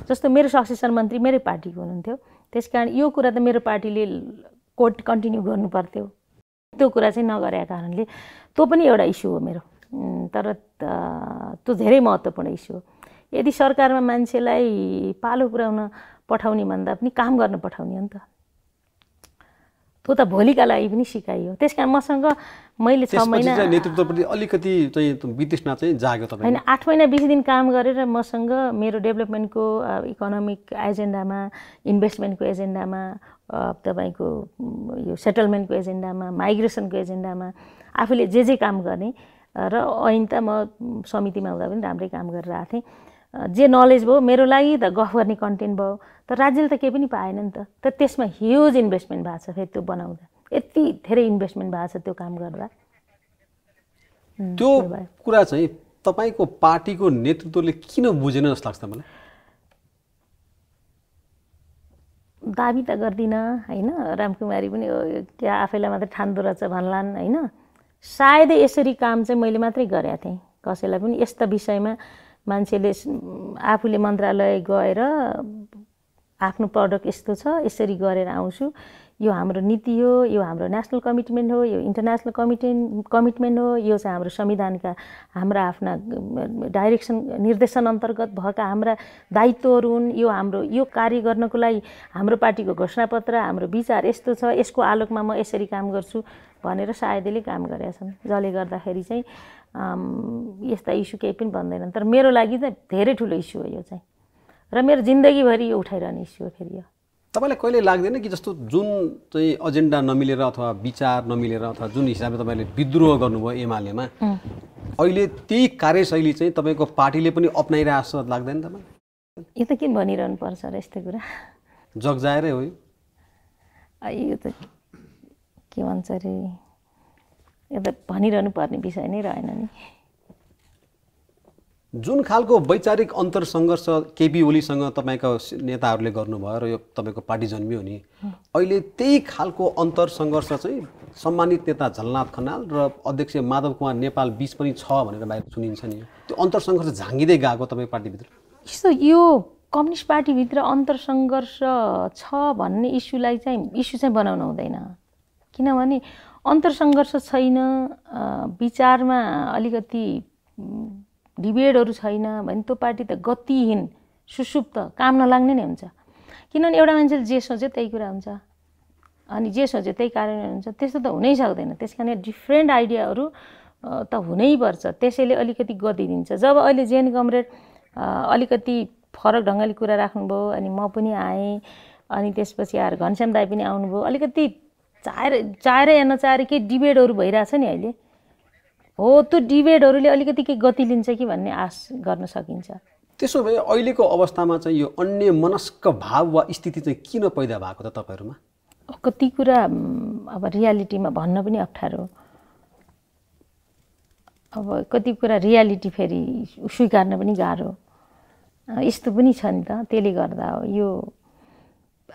जस्तो मेरो सक्सेसन मन्त्री मेरै पार्टीको हुनुहुन्थ्यो त्यस कारण यो कुरा त मेरो पार्टीले कोट कन्टिन्यू गर्नु पर्थ्यो त्यो कुरा चाहिँ नगरेका कारणले त्यो पनि एउटा इस्यु हो मेरो तर त्यो धेरै महत्त्वपूर्ण इस्यु हो यदि सरकारमा मान्छेलाई पालो पुर्याउन पठाउने भन्दा पनि काम गर्न पठाउने हो नि त त्यो त भोलिका लागि पनि सिकाइयो त्यस कारण मसँग मैले छ महिना नेतृत्वप्रति अलिकति चाहिँ चाहिँ जाग्यो होइन आठ महिना बिस दिन काम गरेर मसँग मेरो डेभलपमेन्टको इकोनोमिक एजेन्डामा इन्भेस्टमेन्टको एजेन्डामा तपाईँको यो सेटलमेन्टको एजेन्डामा माइग्रेसनको एजेन्डामा आफूले जे जे काम गर्ने र ऐन त म समितिमा हुँदा पनि राम्रै काम गरेर आएको थिएँ जे नलेज भयो मेरो लागि त गफ गर्ने कन्टेन्ट भयो तर राज्यले त केही पनि पाएन नि त तर त्यसमा ह्युज इन्भेस्टमेन्ट भएको छ फेरि त्यो बनाउँदा यति धेरै इन्भेस्टमेन्ट भएको छ त्यो काम गर्दा त्यो कुरा चाहिँ तपाईँको पार्टीको नेतृत्वले किन बुझेन जस्तो लाग्छ मलाई दाबी त गर्दिनँ होइन रामकुमारी पनि क्या आफैलाई मात्रै ठान्दो रहेछ भन्लान् होइन सायदै यसरी काम चाहिँ मैले मात्रै गरेका थिएँ कसैलाई पनि यस्ता विषयमा मान्छेले आफूले मन्त्रालय गएर आफ्नो प्रडक्ट यस्तो छ यसरी गरेर आउँछु यो हाम्रो नीति हो यो हाम्रो नेसनल कमिटमेन्ट हो यो इन्टरनेसनल कमिटेन्ट कमिटमेन्ट हो यो चाहिँ हाम्रो संविधानका हाम्रा आफ्ना डाइरेक्सन निर्देशन अन्तर्गत भएका हाम्रा दायित्वहरू हुन् यो हाम्रो यो कार्य गर्नको लागि हाम्रो पार्टीको घोषणापत्र हाम्रो विचार यस्तो छ यसको आलोकमा म यसरी काम गर्छु भनेर सायदले काम गरेका छन् जसले गर्दाखेरि चाहिँ यस्ता इस्यु केही पनि भन्दैनन् तर मेरो लागि चाहिँ धेरै ठुलो इस्यु हो यो चाहिँ र मेरो जिन्दगीभरि यो उठाइरहने इस्यु हो फेरि यो तपाईँलाई कहिले लाग्दैन कि जस्तो जुन चाहिँ एजेन्डा नमिलेर अथवा विचार नमिलेर अथवा जुन हिसाबले तपाईँले विद्रोह गर्नुभयो एमालेमा अहिले त्यही कार्यशैली चाहिँ तपाईँको पार्टीले पनि अप्नाइरहेको जस्तो लाग्दैन तपाईँलाई यो त किन भनिरहनु पर्छ र यस्तो कुरा जगजाएरै हो यो त के भन्छ अरे एउटा भनिरहनु पर्ने विषय नै रहेन नि जुन खालको वैचारिक अन्तर सङ्घर्ष केपी ओलीसँग तपाईँको नेताहरूले गर्नुभयो र यो तपाईँको पार्टी जन्मियो नि अहिले त्यही खालको अन्तर सङ्घर्ष चाहिँ सम्मानित नेता झलनाथ खनाल र अध्यक्ष माधव कुमार नेपाल बिच पनि छ भनेर बाहिर सुनिन्छ नि त्यो अन्तर सङ्घर्ष झाँगिँदै गएको तपाईँको पार्टीभित्र यस्तो यो कम्युनिस्ट पार्टीभित्र अन्तर सङ्घर्ष छ भन्ने इस्युलाई चाहिँ इस्यु चाहिँ बनाउनु हुँदैन किनभने अन्तरसङ्घर्ष छैन विचारमा अलिकति डिबेटहरू छैन भने त्यो पार्टी त गतिहीन सुसुप्त काम नलाग्ने नै हुन्छ किनभने एउटा मान्छेले जे सोचे त्यही कुरा हुन्छ अनि जे सोचे त्यही कारण हुन्छ त्यस्तो त हुनै सक्दैन त्यस कारण डिफ्रेन्ट आइडियाहरू त हुनैपर्छ त्यसैले अलिकति गति दिन्छ जब अहिले जेएन कमरेड अलिकति फरक ढङ्गले कुरा राख्नुभयो अनि म पनि आएँ अनि त्यसपछि आएर घनश्याम दाई पनि आउनुभयो अलिकति चाहेर चाहेर या नचाहेर केही डिबेटहरू भइरहेछ नि अहिले हो त्यो डिबेटहरूले अलिकति के गति लिन्छ कि भन्ने आश गर्न सकिन्छ त्यसो भए अहिलेको अवस्थामा चाहिँ यो अन्य मनस्क भाव वा स्थिति चाहिँ किन पैदा भएको त तपाईँहरूमा कति कुरा अब रियालिटीमा भन्न पनि अप्ठ्यारो अब कति कुरा रियालिटी फेरि स्वीकार्न पनि गाह्रो यस्तो पनि छ नि त त्यसले गर्दा यो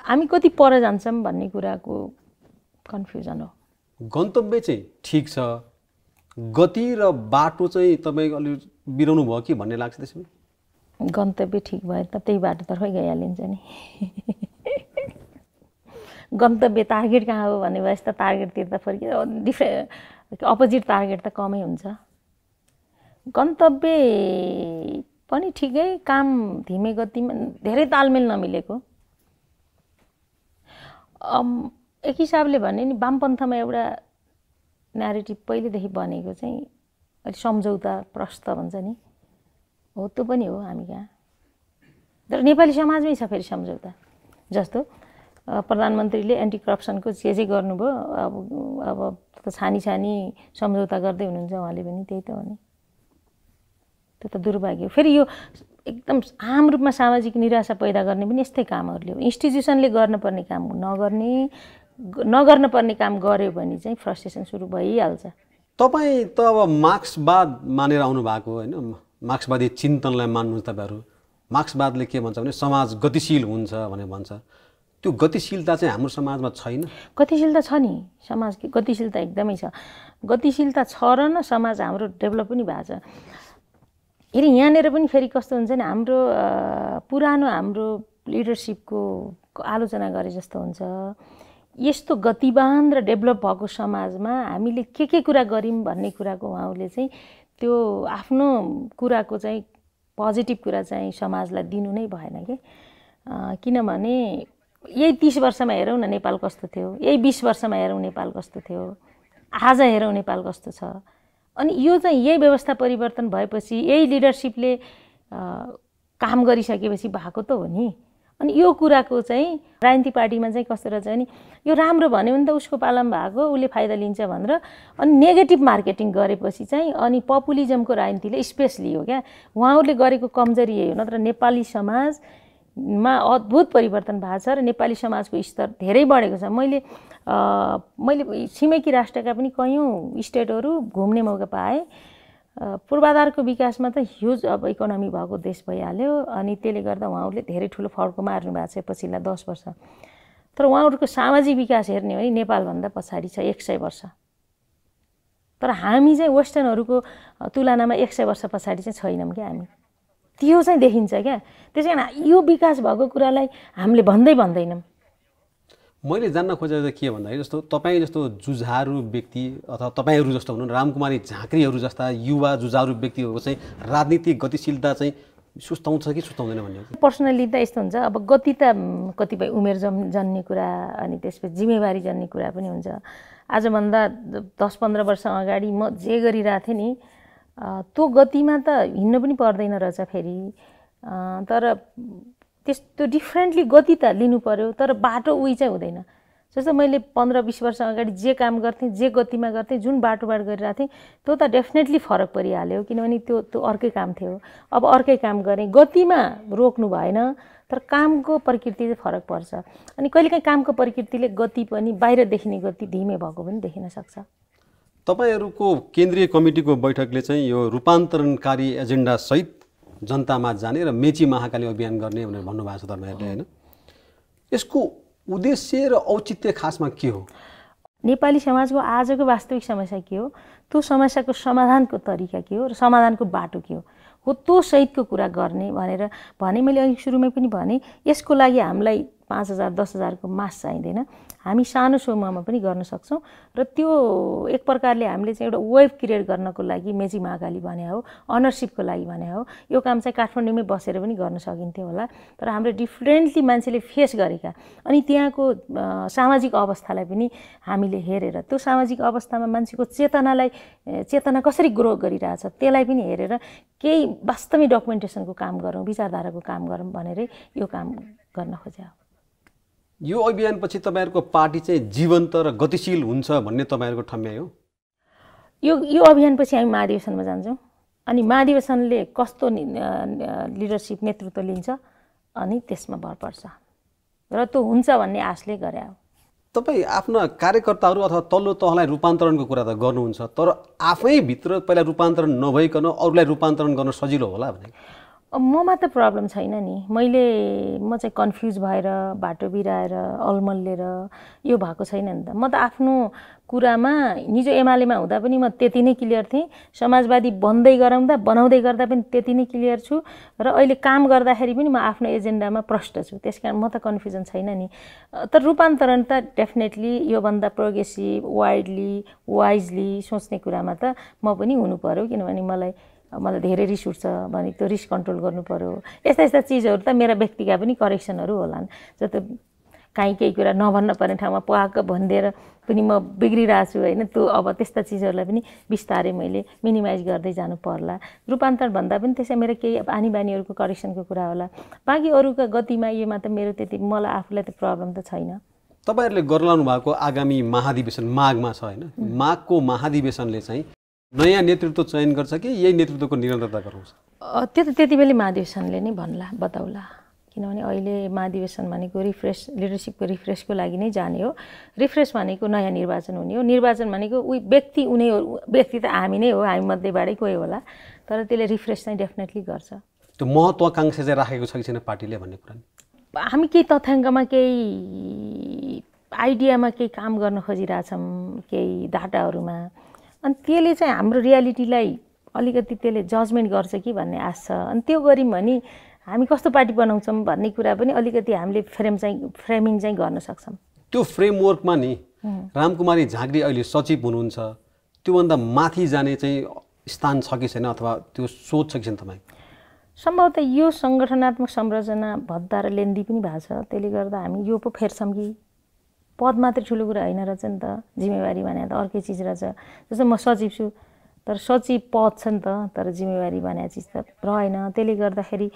हामी कति पर जान्छौँ भन्ने कुराको कन्फ्युजन हो गन्तव्य चाहिँ ठिक छ गति र बाटो चाहिँ तपाईँ अलि बिराउनु भयो कि भन्ने लाग्छ त्यसमा गन्तव्य ठिक भए त त्यही बाटोतर्फै गइहालिन्छ नि गन्तव्य टार्गेट कहाँ हो भनेपछि त टार्गेटतिर त फेरि डिफ्रे अपोजिट टार्गेट त कमै हुन्छ गन्तव्य पनि ठिकै काम धिमे गतिमा धेरै तालमेल नमिलेको एक हिसाबले भने नि वामपन्थमा एउटा न्यारेटिभ पहिलेदेखि बनेको चाहिँ अलिक सम्झौता प्रस्त भन्छ नि हो त्यो पनि हो हामी कहाँ तर नेपाली समाजमै छ फेरि सम्झौता जस्तो प्रधानमन्त्रीले एन्टी करप्सनको जे जे गर्नुभयो अब अब त छानी छानी सम्झौता गर्दै हुनुहुन्छ उहाँले पनि त्यही त हो नि त्यो त दुर्भाग्य हो फेरि यो एकदम आम रूपमा सामाजिक निराशा पैदा गर्ने पनि यस्तै कामहरूले हो इन्स्टिट्युसनले गर्नुपर्ने काम नगर्ने नगर्न पर्ने काम गर्यो भने चाहिँ फ्रस्ट्रेसन सुरु भइहाल्छ तपाईँ त अब मार्क्सवाद मानेर आउनु भएको होइन मार्क्सवादी चिन्तनलाई मान्नुहुन्छ तपाईँहरू मार्क्सवादले के भन्छ भने समाज गतिशील हुन्छ भनेर भन्छ त्यो गतिशीलता चाहिँ हाम्रो समाजमा छैन गतिशीलता छ नि समाज गतिशीलता एकदमै छ गतिशीलता छ र न समाज हाम्रो डेभलप पनि भएको छ फेरि यहाँनिर पनि फेरि कस्तो हुन्छ नि हाम्रो पुरानो हाम्रो लिडरसिपको आलोचना गरे जस्तो हुन्छ यस्तो गतिवान र डेभलप भएको समाजमा हामीले के के कुरा गऱ्यौँ भन्ने कुराको उहाँले चाहिँ त्यो आफ्नो कुराको चाहिँ पोजिटिभ कुरा चाहिँ समाजलाई दिनु नै भएन कि किनभने यही तिस वर्षमा हेरौँ न नेपाल कस्तो थियो यही बिस वर्षमा हेरौँ नेपाल कस्तो थियो आज हेरौँ नेपाल कस्तो छ अनि यो चाहिँ यही व्यवस्था परिवर्तन भएपछि यही लिडरसिपले काम गरिसकेपछि भएको त हो नि अनि यो कुराको चाहिँ राजनीति पार्टीमा चाहिँ कस्तो रहेछ भने यो राम्रो भन्यो भने त उसको पालन भएको उसले फाइदा लिन्छ भनेर अनि नेगेटिभ मार्केटिङ गरेपछि चाहिँ अनि पपुलिजमको राजनीतिले स्पेस लियो क्या उहाँहरूले गरेको कमजोरी यही हो नत्र नेपाली समाजमा अद्भुत परिवर्तन भएको छ र नेपाली समाजको स्तर धेरै बढेको छ मैले मैले छिमेकी राष्ट्रका पनि कयौँ स्टेटहरू घुम्ने मौका पाएँ पूर्वाधारको विकासमा त ह्युज अब इकोनोमी भएको देश भइहाल्यो अनि त्यसले गर्दा उहाँहरूले धेरै ठुलो फड्को मार्नु भएको छ पछिल्ला दस वर्ष तर उहाँहरूको सामाजिक विकास हेर्ने हो भने नेपालभन्दा पछाडि छ एक सय वर्ष तर हामी चाहिँ वेस्टर्नहरूको तुलनामा एक सय वर्ष पछाडि चाहिँ छैनौँ क्या हामी त्यो चाहिँ देखिन्छ क्या त्यसै कारण यो विकास भएको कुरालाई हामीले भन्दै भन्दैनौँ मैले जान्न खोजेको त के भन्दाखेरि जस्तो तपाईँ जस्तो जुझारु व्यक्ति अथवा तपाईँहरू जस्तो भनौँ रामकुमारी झाँक्रीहरू जस्ता युवा जुझारु व्यक्तिहरूको चाहिँ राजनीतिक गतिशीलता चाहिँ सुस्ताउँछ कि सुस्ताउँदैन भन्ने पर्सनली त यस्तो हुन्छ अब गति त कतिपय उमेर जम् जन्ने कुरा अनि त्यसपछि जिम्मेवारी जन्ने कुरा पनि हुन्छ आजभन्दा दस पन्ध्र वर्ष अगाडि म जे गरिरहेको थिएँ नि त्यो गतिमा त हिँड्नु पनि पर्दैन रहेछ फेरि तर त्यस्तो डिफ्रेन्टली गति त लिनु पऱ्यो तर बाटो उही चाहिँ हुँदैन जस्तो मैले पन्ध्र बिस वर्ष अगाडि जे काम गर्थेँ जे गतिमा गर्थेँ जुन बाटोबाट गरिरहेको थिएँ त्यो त डेफिनेटली फरक परिहाल्यो किनभने त्यो त्यो अर्कै काम थियो अब अर्कै काम गरेँ गतिमा रोक्नु भएन तर कामको प्रकृति चाहिँ फरक पर्छ अनि कहिलेकाहीँ कामको प्रकृतिले गति पनि बाहिर देखिने गति धिमे भएको पनि देखिन सक्छ तपाईँहरूको केन्द्रीय कमिटीको बैठकले चाहिँ यो रूपान्तरणकारी एजेन्डासहित जनतामा जाने र मेची महाकाली अभियान गर्ने भनेर भन्नुभएको छ तपाईँहरूले होइन यसको उद्देश्य र औचित्य खासमा के हो नेपाली समाजको आजको वास्तविक समस्या के हो त्यो समस्याको समाधानको तरिका के हो र समाधानको बाटो के हो हो त्यो सहितको कुरा गर्ने भनेर भने मैले अघि सुरुमै पनि भने यसको लागि हामीलाई पाँच हजार दस हजारको मास चाहिँदैन हामी सानो समूहमा पनि गर्न सक्छौँ र त्यो एक प्रकारले हामीले चाहिँ एउटा वेब क्रिएट गर्नको लागि मेची महाकाली भने हो अनरसिपको लागि भने हो यो काम चाहिँ काठमाडौँमै बसेर पनि गर्न सकिन्थ्यो होला तर हाम्रो डिफ्रेन्टली मान्छेले फेस गरेका अनि त्यहाँको सामाजिक अवस्थालाई पनि हामीले हेरेर त्यो सामाजिक अवस्थामा मान्छेको चेतनालाई चेतना कसरी ग्रो गरिरहेछ त्यसलाई पनि हेरेर केही वास्तविक डकुमेन्टेसनको काम गरौँ विचारधाराको काम गरौँ भनेरै यो काम गर्न खोज्या यो अभियानपछि तपाईँहरूको पार्टी चाहिँ जीवन्त र गतिशील हुन्छ भन्ने तपाईँहरूको ठम्याइ हो यो यो अभियानपछि हामी महाधिवेशनमा जान्छौँ अनि महाधिवेशनले कस्तो लिडरसिप नेतृत्व लिन्छ अनि त्यसमा भर पर्छ र त्यो हुन्छ भन्ने आशले गरे हो तपाईँ आफ्ना कार्यकर्ताहरू अथवा तल्लो तहलाई रूपान्तरणको कुरा त गर्नुहुन्छ तर आफैभित्र पहिला रूपान्तरण नभइकन अरूलाई रूपान्तरण गर्न सजिलो होला भने ममा त प्रब्लम छैन नि मैले म चाहिँ कन्फ्युज भएर बाटो बिराएर अलमल्लेर यो भएको छैन नि त म त आफ्नो कुरामा हिजो एमालेमा हुँदा पनि म त्यति नै क्लियर थिएँ समाजवादी बन्दै गराउँदा बनाउँदै गर्दा पनि त्यति नै क्लियर छु र अहिले काम गर्दाखेरि पनि म आफ्नो एजेन्डामा प्रष्ट छु त्यस कारण म त कन्फ्युजन छैन नि तर रूपान्तरण त डेफिनेटली योभन्दा प्रोग्रेसिभ वाइडली वाइजली सोच्ने कुरामा त म पनि हुनु पऱ्यो किनभने मलाई मलाई धेरै रिस उठ्छ भने त्यो रिस कन्ट्रोल गर्नु पऱ्यो यस्ता यस्ता चिजहरू त मेरा व्यक्तिका पनि करेक्सनहरू होला जस्तो काहीँ केही कुरा नभन्न पर्ने ठाउँमा पकाएको भनिदिएर पनि म बिग्रिरहेको छु होइन त्यो अब त्यस्ता चिजहरूलाई पनि बिस्तारै मैले मिनिमाइज गर्दै जानु पर्ला रूपान्तरण भन्दा पनि त्यसै मेरो केही आनी बानीहरूको करेक्सनको कुरा होला बाँकी अरूका गतिमा योमा त मेरो त्यति मलाई आफूलाई त प्रब्लम त छैन तपाईँहरूले गर्लाउनु भएको आगामी महाधिवेशन माघमा छ होइन माघको महाधिवेशनले चाहिँ नयाँ नेतृत्व चयन गर्छ कि यही नेतृत्वको निरन्तरता गराउँछ त्यो त त्यति बेला महाधिवेशनले नै भन्ला बताउला किनभने अहिले महाधिवेशन भनेको रिफ्रेस लिडरसिपको रिफ्रेसको लागि नै जाने हो रिफ्रेस भनेको नयाँ निर्वाचन हुने हो निर्वाचन भनेको उही व्यक्ति उनीहरू व्यक्ति त हामी नै हो हामी मध्येबाटै कोही होला तर त्यसले रिफ्रेस चाहिँ डेफिनेटली गर्छ त्यो महत्त्वाकाङ्क्षा चाहिँ राखेको छ कि छैन पार्टीले भन्ने कुरा हामी केही तथ्याङ्कमा केही आइडियामा केही काम गर्न खोजिरहेछौँ केही डाटाहरूमा अनि त्यसले चाहिँ हाम्रो रियालिटीलाई अलिकति त्यसले जजमेन्ट गर्छ कि भन्ने आश छ अनि त्यो गऱ्यौँ भने हामी कस्तो पार्टी बनाउँछौँ भन्ने कुरा पनि अलिकति हामीले फ्रेम चाहिँ फ्रेमिङ चाहिँ गर्न सक्छौँ त्यो फ्रेमवर्कमा नि रामकुमारी झाँक्री अहिले सचिव हुनुहुन्छ त्योभन्दा माथि जाने चाहिँ स्थान छ कि छैन अथवा त्यो सोच छ कि छैन तपाईँ सम्भवतः यो सङ्गठनात्मक संरचना भद्दा र लेन्दी पनि भएको छ त्यसले गर्दा हामी यो पो फेर्छौँ कि पद मात्रै ठुलो कुरा होइन रहेछ नि त जिम्मेवारी भने त अर्कै चिज रहेछ जस्तो म सचिव छु तर सचिव पद छ नि त तर जिम्मेवारी भने चिज त रहेन त्यसले गर्दाखेरि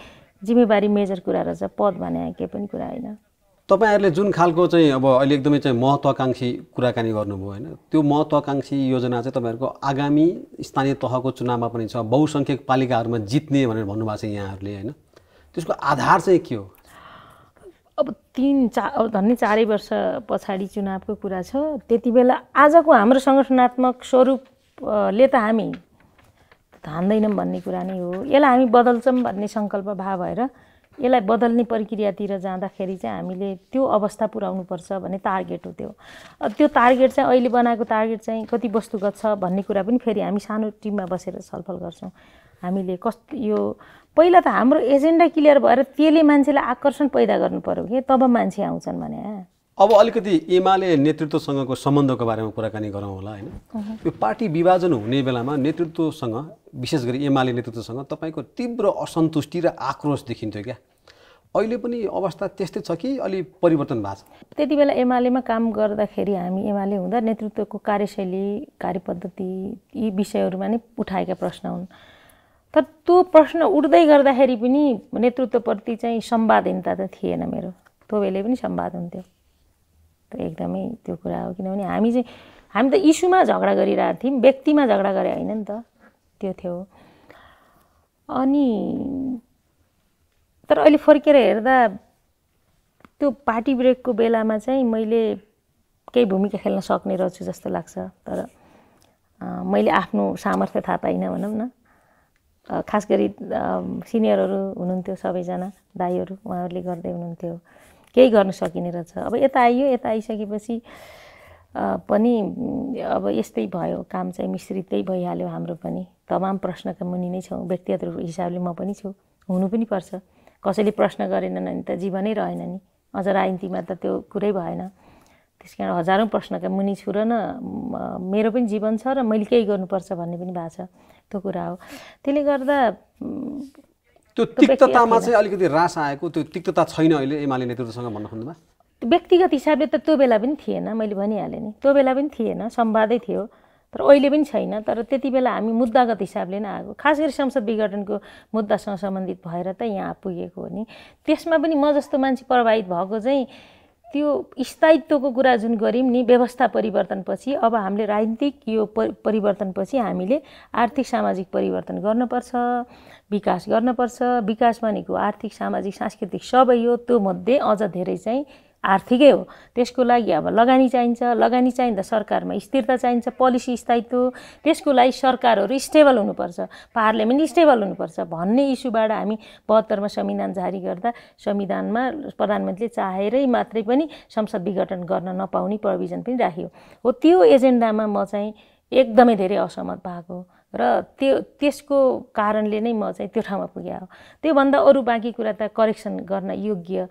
जिम्मेवारी मेजर कुरा रहेछ पद भने केही पनि कुरा होइन तपाईँहरूले जुन खालको चाहिँ अब अहिले एकदमै चाहिँ महत्त्वाकाङ्क्षी कुराकानी गर्नुभयो होइन त्यो महत्त्वाकाङ्क्षी योजना चाहिँ तपाईँहरूको आगामी स्थानीय तहको चुनावमा पनि छ बहुसङ्ख्यक पालिकाहरूमा जित्ने भनेर भन्नुभएको छ यहाँहरूले होइन त्यसको आधार चाहिँ के हो तिन चा धन्य चारै वर्ष पछाडि चुनावको कुरा छ त्यति बेला आजको हाम्रो सङ्गठनात्मक स्वरूपले त हामी धान्दैनौँ भन्ने कुरा नै हो यसलाई हामी बदल्छौँ भन्ने सङ्कल्प भाव भएर यसलाई बदल्ने प्रक्रियातिर जाँदाखेरि चाहिँ हामीले त्यो अवस्था पर्छ भन्ने टार्गेट हो त्यो त्यो टार्गेट चाहिँ अहिले बनाएको टार्गेट चाहिँ कति वस्तुगत छ भन्ने कुरा पनि फेरि हामी सानो टिममा बसेर छलफल गर्छौँ हामीले कस्तो यो पहिला त हाम्रो एजेन्डा क्लियर भएर त्यसले मान्छेलाई आकर्षण पैदा गर्नु पर्यो कि तब मान्छे आउँछन् भने अब अलिकति एमाले नेतृत्वसँगको सम्बन्धको बारेमा कुराकानी गरौँ होला होइन यो पार्टी विभाजन हुने बेलामा नेतृत्वसँग विशेष गरी एमाले नेतृत्वसँग तपाईँको तीव्र असन्तुष्टि र आक्रोश देखिन्थ्यो क्या अहिले पनि अवस्था त्यस्तै छ कि अलि परिवर्तन भएको छ त्यति बेला एमालेमा काम गर्दाखेरि हामी एमाले हुँदा नेतृत्वको कार्यशैली कार्यपद्धति यी विषयहरूमा नै उठाएका प्रश्न हुन् तर त्यो प्रश्न उठ्दै गर्दाखेरि पनि नेतृत्वप्रति चाहिँ सम्वादहीनता त थिएन मेरो त्यो बेलै पनि सम्वाद हुन्थ्यो त एकदमै त्यो कुरा हो किनभने हामी चाहिँ हामी त इस्युमा झगडा गरिरहेको थियौँ व्यक्तिमा झगडा गरे होइन नि त त्यो थियो अनि तर अहिले फर्केर हेर्दा त्यो पार्टी ब्रेकको बेलामा चाहिँ मैले केही भूमिका खेल्न सक्ने रहेछु जस्तो लाग्छ तर मैले आफ्नो सामर्थ्य थाहा पाइनँ भनौँ न खास गरी सिनियरहरू हुनुहुन्थ्यो सबैजना दाईहरू उहाँहरूले गर्दै हुनुहुन्थ्यो केही गर्न सकिने रहेछ अब यता आइयो यता आइसकेपछि पनि अब यस्तै भयो काम चाहिँ मिश्रितै भइहाल्यो हाम्रो पनि तमाम प्रश्नका मुनि नै छौँ व्यक्तिगत हिसाबले म पनि छु हुनु पनि पर्छ कसैले प्रश्न गरेनन् भने त जीवनै रहेन नि अझ राजनीतिमा त त्यो कुरै भएन त्यस कारण हजारौँ प्रश्नका मुनि छु र न मेरो पनि जीवन छ र मैले केही गर्नुपर्छ भन्ने पनि भएको छ त्यो कुरा हो त्यसले गर्दा त्यो तिक्ततामा चाहिँ अलिकति रास आएको त्यो तिक्तता छैन अहिले एमाले नेतृत्वसँग भन्न खोज्नुमा व्यक्तिगत हिसाबले त त्यो बेला पनि थिएन मैले भनिहालेँ नि त्यो बेला पनि थिएन सम्वादै थियो तर अहिले पनि छैन तर त्यति बेला हामी मुद्दागत हिसाबले नै आएको खास गरी संसद विघटनको मुद्दासँग सम्बन्धित भएर त यहाँ पुगेको हो नि त्यसमा पनि म जस्तो मान्छे प्रभावित भएको चाहिँ त्यो स्थायित्वको कुरा जुन गऱ्यौँ नि व्यवस्था परिवर्तनपछि अब हामीले राजनीतिक यो परिवर्तनपछि हामीले आर्थिक सामाजिक परिवर्तन गर्नुपर्छ विकास गर्नुपर्छ विकास भनेको आर्थिक सामाजिक सांस्कृतिक सबै हो त्योमध्ये अझ धेरै चाहिँ आर्थिकै हो त्यसको लागि अब लगानी चाहिन्छ लगानी चाहिँदा सरकारमा स्थिरता चाहिन्छ पोलिसी स्थायित्व त्यसको लागि सरकारहरू स्टेबल हुनुपर्छ पार्लियामेन्ट स्टेबल हुनुपर्छ भन्ने इस्युबाट हामी बहत्तरमा संविधान जारी गर्दा संविधानमा प्रधानमन्त्रीले चाहेरै मात्रै पनि संसद विघटन गर्न नपाउने प्रोभिजन पनि राख्यो हो त्यो एजेन्डामा म चाहिँ एकदमै धेरै असहमत भएको र त्यो त्यसको कारणले नै म चाहिँ त्यो ठाउँमा पुगे हो त्योभन्दा अरू बाँकी कुरा त करेक्सन गर्न योग्य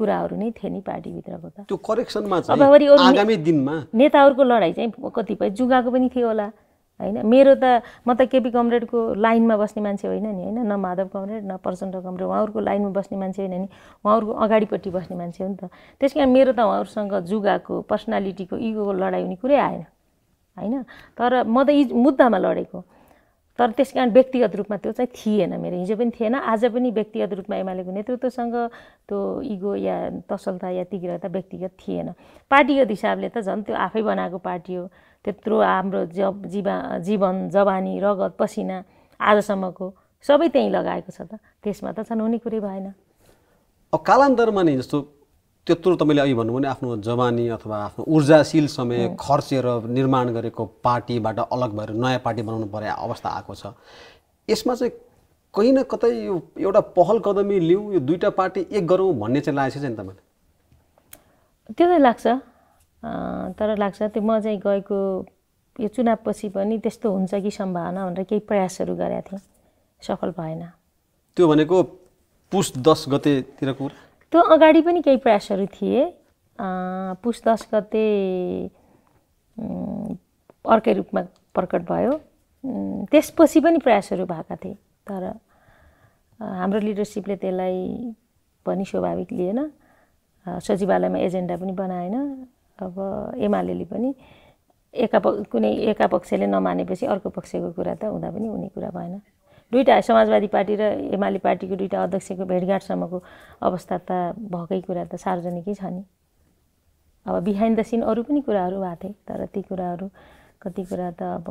कुराहरू नै थिए नि पार्टीभित्रको त त्यो करेक्सनमा अबभरि आगामी दिनमा नेताहरूको लडाइँ चाहिँ कतिपय जुगाको पनि थियो होला होइन मेरो त म त केपी कमरेडको लाइनमा बस्ने मान्छे होइन नि होइन न माधव कमरेड न प्रचण्ड कमरेड उहाँहरूको लाइनमा बस्ने मान्छे होइन नि उहाँहरूको अगाडिपट्टि बस्ने मान्छे हो नि त त्यस कारण मेरो त उहाँहरूसँग जुगाको पर्सनालिटीको इगोको लडाइँ हुने कुरै आएन होइन तर म त यी मुद्दामा लडेको तर त्यस कारण व्यक्तिगत रूपमा त्यो चाहिँ थिएन मेरो हिजो पनि थिएन आज पनि व्यक्तिगत रूपमा एमालेको नेतृत्वसँग त्यो इगो या तसलता या तिग्रता व्यक्तिगत थिएन पार्टीगत हिसाबले त झन् त्यो आफै बनाएको पार्टी हो त्यत्रो हाम्रो जब जीवा जीवन जवानी रगत पसिना आजसम्मको सबै त्यहीँ लगाएको छ त त्यसमा त छन् हुने कुरै भएन कालान्तरमा नि जस्तो त्यत्रो तपाईँले अघि भन्नुभयो भने आफ्नो जवानी अथवा आफ्नो ऊर्जाशील समय खर्चेर निर्माण गरेको पार्टीबाट अलग भएर नयाँ पार्टी बनाउनु पर्ने अवस्था आएको छ यसमा चाहिँ कहीँ न कतै यो एउटा पहल कदमी लिउँ यो दुईवटा पार्टी एक गरौँ भन्ने चाहिँ लागेको छ नि त मैले त्यो त लाग्छ तर लाग्छ त्यो म चाहिँ गएको यो चुनावपछि पनि त्यस्तो हुन्छ कि सम्भावना भनेर केही प्रयासहरू गरेका थिएँ सफल भएन त्यो भनेको पुस दस गतेतिरको कुरा त्यो अगाडि पनि केही प्रयासहरू थिए पुस दस गते अर्कै रूपमा प्रकट भयो त्यसपछि पनि प्रयासहरू भएका थिए तर हाम्रो लिडरसिपले त्यसलाई पनि स्वाभाविक लिएन सचिवालयमा एजेन्डा पनि बनाएन अब एमाले पनि एका कुनै एका पक्षले नमानेपछि अर्को पक्षको कुरा त हुँदा पनि हुने कुरा भएन दुईवटा समाजवादी पार्टी र एमाले पार्टीको दुईवटा अध्यक्षको भेटघाटसम्मको अवस्था त भएकै कुरा त सार्वजनिकै छ नि अब बिहाइन्ड द सिन अरू पनि कुराहरू भएको थिए तर ती कुराहरू कति कुरा त अब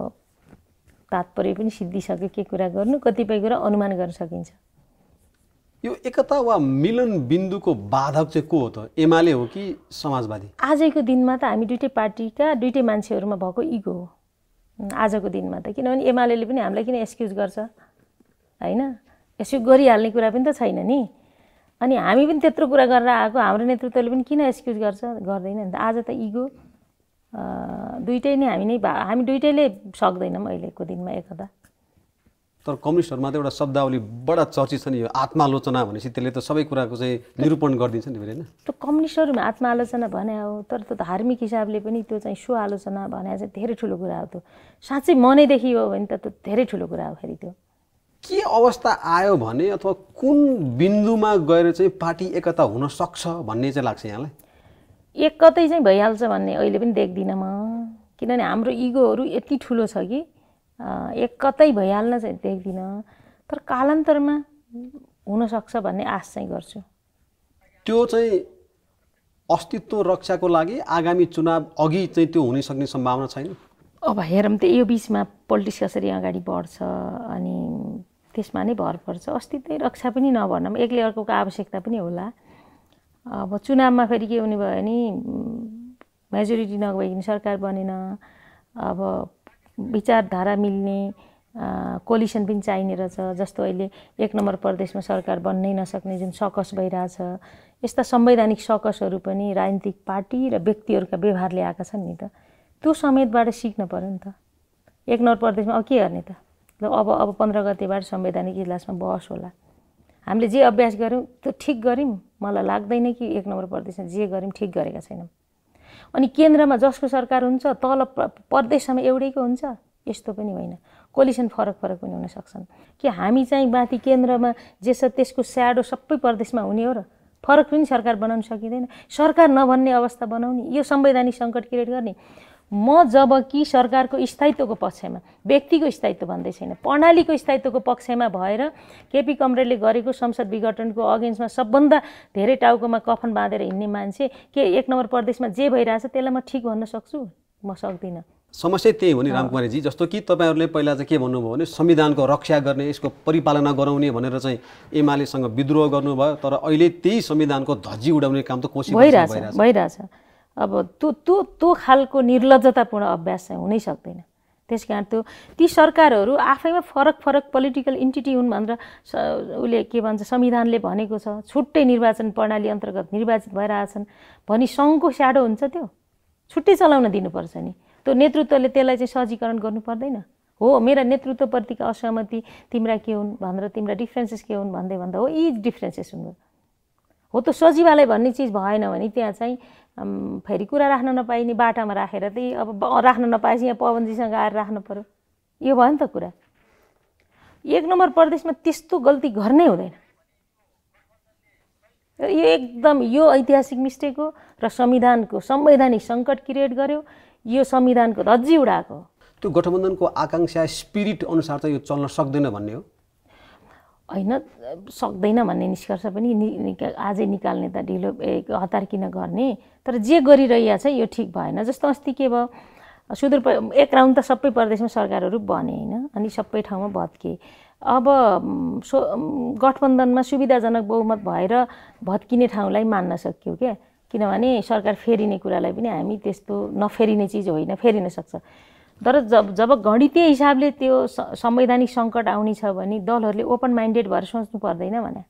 तात्पर्य पनि सिद्धिसक्यो के कुरा गर्नु कतिपय कुरा अनुमान गर्न सकिन्छ यो एकता वा मिलन बिन्दुको बाधक चाहिँ को हो त एमाले हो कि समाजवादी आजको दिनमा त हामी दुइटै पार्टीका दुइटै मान्छेहरूमा भएको इगो हो आजको दिनमा त किनभने एमाले पनि हामीलाई किन एक्सक्युज गर्छ होइन यसो गरिहाल्ने कुरा पनि त छैन नि अनि हामी पनि त्यत्रो कुरा गरेर आएको हाम्रो नेतृत्वले पनि किन एक्सक्युज गर्छ गर्दैन नि त आज त इगो दुइटै नै हामी नै हामी दुइटैले सक्दैनौँ अहिलेको दिनमा एकता तर कम्युनिस्टहरूमा त एउटा शब्दावली बडा चर्चित छ नि यो आत्मालोचना भनेपछि त्यसले त सबै कुराको चाहिँ निरूपण गरिदिन्छ नि होइन त्यो कम्युनिस्टहरूमा आत्मालोचना भने हो तर त्यो धार्मिक हिसाबले पनि त्यो चाहिँ सो आलोचना भने चाहिँ धेरै ठुलो कुरा हो त्यो साँच्चै मनैदेखि हो भने त त्यो धेरै ठुलो कुरा हो फेरि त्यो के अवस्था आयो भने अथवा कुन बिन्दुमा गएर चाहिँ पार्टी एकता हुन सक्छ भन्ने चाहिँ लाग्छ यहाँलाई एकतै चाहिँ भइहाल्छ भन्ने अहिले पनि देख्दिनँ म किनभने हाम्रो इगोहरू यति ठुलो छ कि एकतै भइहाल्न चाहिँ देख्दिनँ तर कालान्तरमा हुनसक्छ भन्ने आश चाहिँ गर्छु त्यो चाहिँ अस्तित्व रक्षाको लागि आगामी चुनाव अघि चाहिँ त्यो हुन सक्ने सम्भावना छैन अब हेरौँ त यो बिचमा पोलिटिक्स कसरी अगाडि बढ्छ अनि त्यसमा नै भर पर्छ अस्तित्वै रक्षा पनि नभनौँ एक्लै अर्कोको आवश्यकता पनि होला अब चुनावमा फेरि के हुने भयो भने मेजोरिटी नभइकन सरकार बनेन अब विचारधारा मिल्ने कोलिसन पनि चाहिने रहेछ जस्तो अहिले एक नम्बर प्रदेशमा सरकार बन्नै नसक्ने जुन सकस भइरहेछ यस्ता संवैधानिक सकसहरू पनि राजनीतिक पार्टी र व्यक्तिहरूका व्यवहारले आएका छन् नि त त्यो समेतबाट सिक्न पऱ्यो नि त एक नम्बर प्रदेशमा अब के गर्ने त र अब अब पन्ध्र गतेबाट संवैधानिक इजलासमा बहस होला हामीले जे अभ्यास गऱ्यौँ त्यो ठिक गऱ्यौँ मलाई लाग्दैन कि एक नम्बर प्रदेशमा जे गऱ्यौँ ठिक गरेका छैनौँ अनि केन्द्रमा जसको सरकार हुन्छ तल प्रदेशसम्म एउटैको हुन्छ यस्तो पनि होइन कोलिसन फरक फरक पनि हुन सक्छन् कि हामी चाहिँ माथि केन्द्रमा जे छ त्यसको स्याडो सबै प्रदेशमा हुने हो र फरक पनि सरकार बनाउन सकिँदैन सरकार नभन्ने अवस्था बनाउने यो संवैधानिक सङ्कट क्रिएट गर्ने म जब कि सरकारको स्थायित्वको पक्षमा व्यक्तिको स्थायित्व भन्दै छैन प्रणालीको स्थायित्वको पक्षमा भएर केपी कमरेले गरेको संसद विघटनको अगेन्स्टमा सबभन्दा धेरै टाउकोमा कफन बाँधेर हिँड्ने मान्छे के एक नम्बर प्रदेशमा जे भइरहेछ त्यसलाई म ठिक भन्न सक्छु म सक्दिनँ समस्या त्यही हो नि रामकुमारीजी जस्तो कि तपाईँहरूले पहिला चाहिँ के भन्नुभयो भने संविधानको रक्षा गर्ने यसको परिपालना गराउने भनेर चाहिँ एमालेसँग विद्रोह गर्नुभयो तर अहिले त्यही संविधानको धज्जी उडाउने काम त कोसिस भइरहेछ भइरहेछ अब त्यो त्यो त्यो खालको निर्लजतापूर्ण अभ्यास चाहिँ हुनै सक्दैन त्यस कारण त्यो ती सरकारहरू आफैमा फरक फरक पोलिटिकल इन्टिटी हुन् भनेर उसले के भन्छ संविधानले भनेको छ छुट्टै निर्वाचन प्रणाली अन्तर्गत निर्वाचित भइरहेछन् भनी सङ्घको स्याडो हुन्छ त्यो छुट्टै चलाउन दिनुपर्छ नि त्यो नेतृत्वले त्यसलाई चाहिँ सजीकरण गर्नु पर्दैन हो मेरा नेतृत्वप्रतिको असहमति तिम्रा के हुन् भनेर तिम्रा डिफ्रेन्सेस के हुन् भन्दै भन्दा हो यी डिफ्रेन्सेस हुन् हो त्यो सचिवालय भन्ने चिज भएन भने त्यहाँ चाहिँ फेरि कुरा राख्न नपाइने बाटामा राखेर त्यही अब राख्न नपाएपछि यहाँ पवनजीसँग आएर राख्नु पऱ्यो यो भयो नि त कुरा एक नम्बर प्रदेशमा त्यस्तो गल्ती गर्नै हुँदैन यो एकदम यो ऐतिहासिक मिस्टेक हो र संविधानको संवैधानिक सङ्कट क्रिएट गर्यो यो संविधानको रज्जी उडाएको त्यो गठबन्धनको आकाङ्क्षा स्पिरिट अनुसार त यो चल्न सक्दैन भन्ने हो होइन सक्दैन भन्ने निष्कर्ष पनि नि आजै निकाल्ने त ढिलो हतार किन गर्ने तर जे गरिरहेको छ यो ठिक भएन जस्तो अस्ति के भयो सुदूर एक राउन्ड त सबै प्रदेशमा सरकारहरू बने होइन अनि सबै ठाउँमा भत्के अब सो गठबन्धनमा सुविधाजनक बहुमत भएर भत्किने ठाउँलाई मान्न सक्यो क्या किनभने सरकार फेरिने कुरालाई पनि हामी त्यस्तो नफेरिने चिज होइन फेरिन सक्छ तर जब जब गणितीय हिसाबले त्यो संवैधानिक सङ्कट आउने छ भने दलहरूले ओपन माइन्डेड भएर सोच्नु पर्दैन भने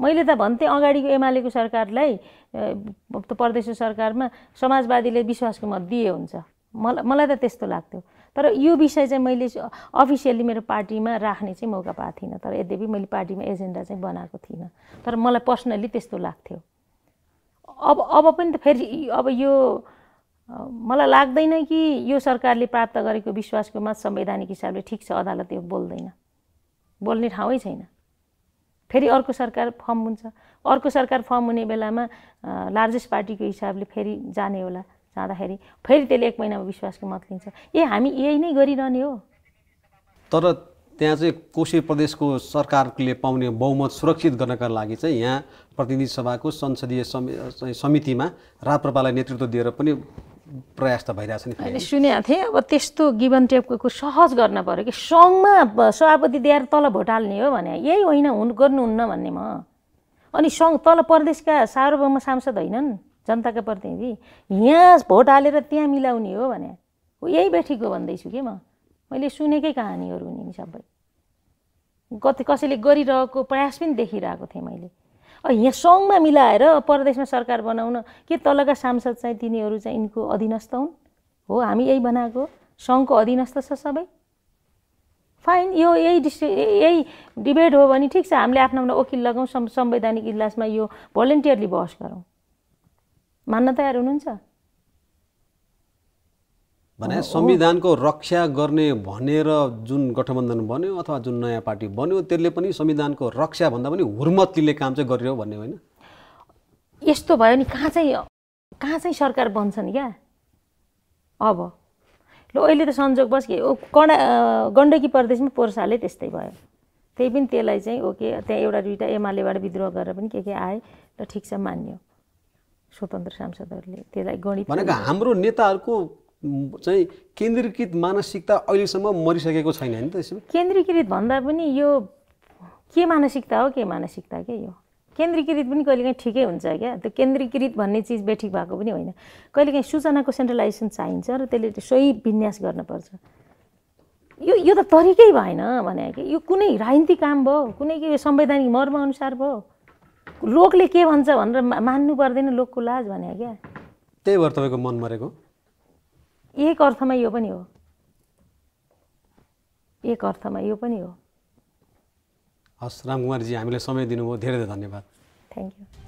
मैले त भन्थेँ अगाडिको एमालेको सरकारलाई त प्रदेश सरकारमा समाजवादीले विश्वासको मत दिए हुन्छ मलाई मलाई त त्यस्तो लाग्थ्यो तर यो विषय चाहिँ मैले अफिसियल्ली मेरो पार्टीमा राख्ने चाहिँ मौका पाएको थिइनँ तर यद्यपि मैले पार्टीमा एजेन्डा चाहिँ बनाएको थिइनँ तर मलाई पर्सनल्ली त्यस्तो लाग्थ्यो अब अब पनि त फेरि अब यो मलाई लाग्दैन कि यो सरकारले प्राप्त गरेको विश्वासको मत संवैधानिक हिसाबले ठिक छ अदालत यो बोल्दैन बोल्ने ठाउँै छैन फेरि अर्को सरकार फर्म हुन्छ अर्को सरकार फर्म हुने बेलामा लार्जेस्ट पार्टीको हिसाबले फेरि जाने होला जाँदाखेरि फेरि त्यसले एक महिनामा विश्वासको मत लिन्छ ए हामी यही नै गरिरहने हो तर त्यहाँ चाहिँ कोशी प्रदेशको सरकारले पाउने बहुमत सुरक्षित गर्नका लागि चाहिँ यहाँ प्रतिनिधि सभाको संसदीय समितिमा राप्रपालाई नेतृत्व दिएर पनि प्रयास त भइरहेछ नि मैले सुनेको थिएँ अब त्यस्तो गिभन टेपको सहज गर्न पऱ्यो कि सङ्घमा सभापति दिएर तल भोट हाल्ने हो भने यही होइन हुन् गर्नुहुन्न भन्ने म अनि सङ्घ तल प्रदेशका सार्वभौम सांसद होइनन् जनताका प्रतिनिधि यहाँ भोट हालेर त्यहाँ मिलाउने हो भने यही बेठीको भन्दैछु कि म मैले सुनेकै कहानीहरू हुने नि सबै कति कसैले गरिरहेको प्रयास पनि देखिरहेको थिएँ मैले यहाँ सङ्घमा मिलाएर परदेशमा सरकार बनाउन के तलका सांसद चाहिँ तिनीहरू चाहिँ यिनको अधीनस्थ हुन् हो हामी यही बनाएको सङ्घको अधीनस्थ छ सबै फाइन यो यही डिसि यही डिबेट हो भने ठिक छ हामीले आफ्नो आफ्नो वकिल लगाउँ संवैधानिक इजलासमा यो भोलिन्टियरली बहस गरौँ मान्न तयार हुनुहुन्छ भने संविधानको रक्षा गर्ने भनेर जुन गठबन्धन बन्यो अथवा जुन नयाँ पार्टी बन्यो त्यसले पनि संविधानको रक्षा भन्दा पनि हुर्मतीले काम चाहिँ गरियो भन्ने होइन यस्तो भयो नि कहाँ चाहिँ कहाँ चाहिँ सरकार बन्छन् क्या अब ल अहिले त संजोग बस के कडा गण्डकी प्रदेशमा पोर्साले त्यस्तै भयो त्यही पनि त्यसलाई चाहिँ ओके त्यहाँ एउटा दुइटा एमालेबाट विद्रोह गरेर पनि के के आए र ठिक छ मान्यो स्वतन्त्र सांसदहरूले त्यसलाई गणित भनेको हाम्रो नेताहरूको चाहिँ केन्द्रीकृत मानसिकता अहिलेसम्म मरिसकेको छैन नि त यसमा केन्द्रीकृत भन्दा पनि यो के मानसिकता हो के मानसिकता के यो केन्द्रीकृत पनि कहिलेकाहीँ ठिकै हुन्छ क्या त्यो केन्द्रीकृत भन्ने चिज बेठिक भएको पनि होइन कहिलेकाहीँ सूचनाको सेन्ट्रलाइजेसन चाहिन्छ र त्यसले सही विन्यास गर्नुपर्छ यो यो त तरिकै भएन भने कि यो कुनै राजनीतिक काम भयो कुनै के संवैधानिक मर्म अनुसार भयो लोकले के भन्छ भनेर मान्नु पर्दैन लोकको लाज भने क्या त्यही भएर तपाईँको मन मरेको एक अर्थमा यो पनि हो एक अर्थमा यो पनि हो हस् रामकुमारजी हामीलाई समय दिनुभयो धेरै धेरै धन्यवाद थ्याङ्क यू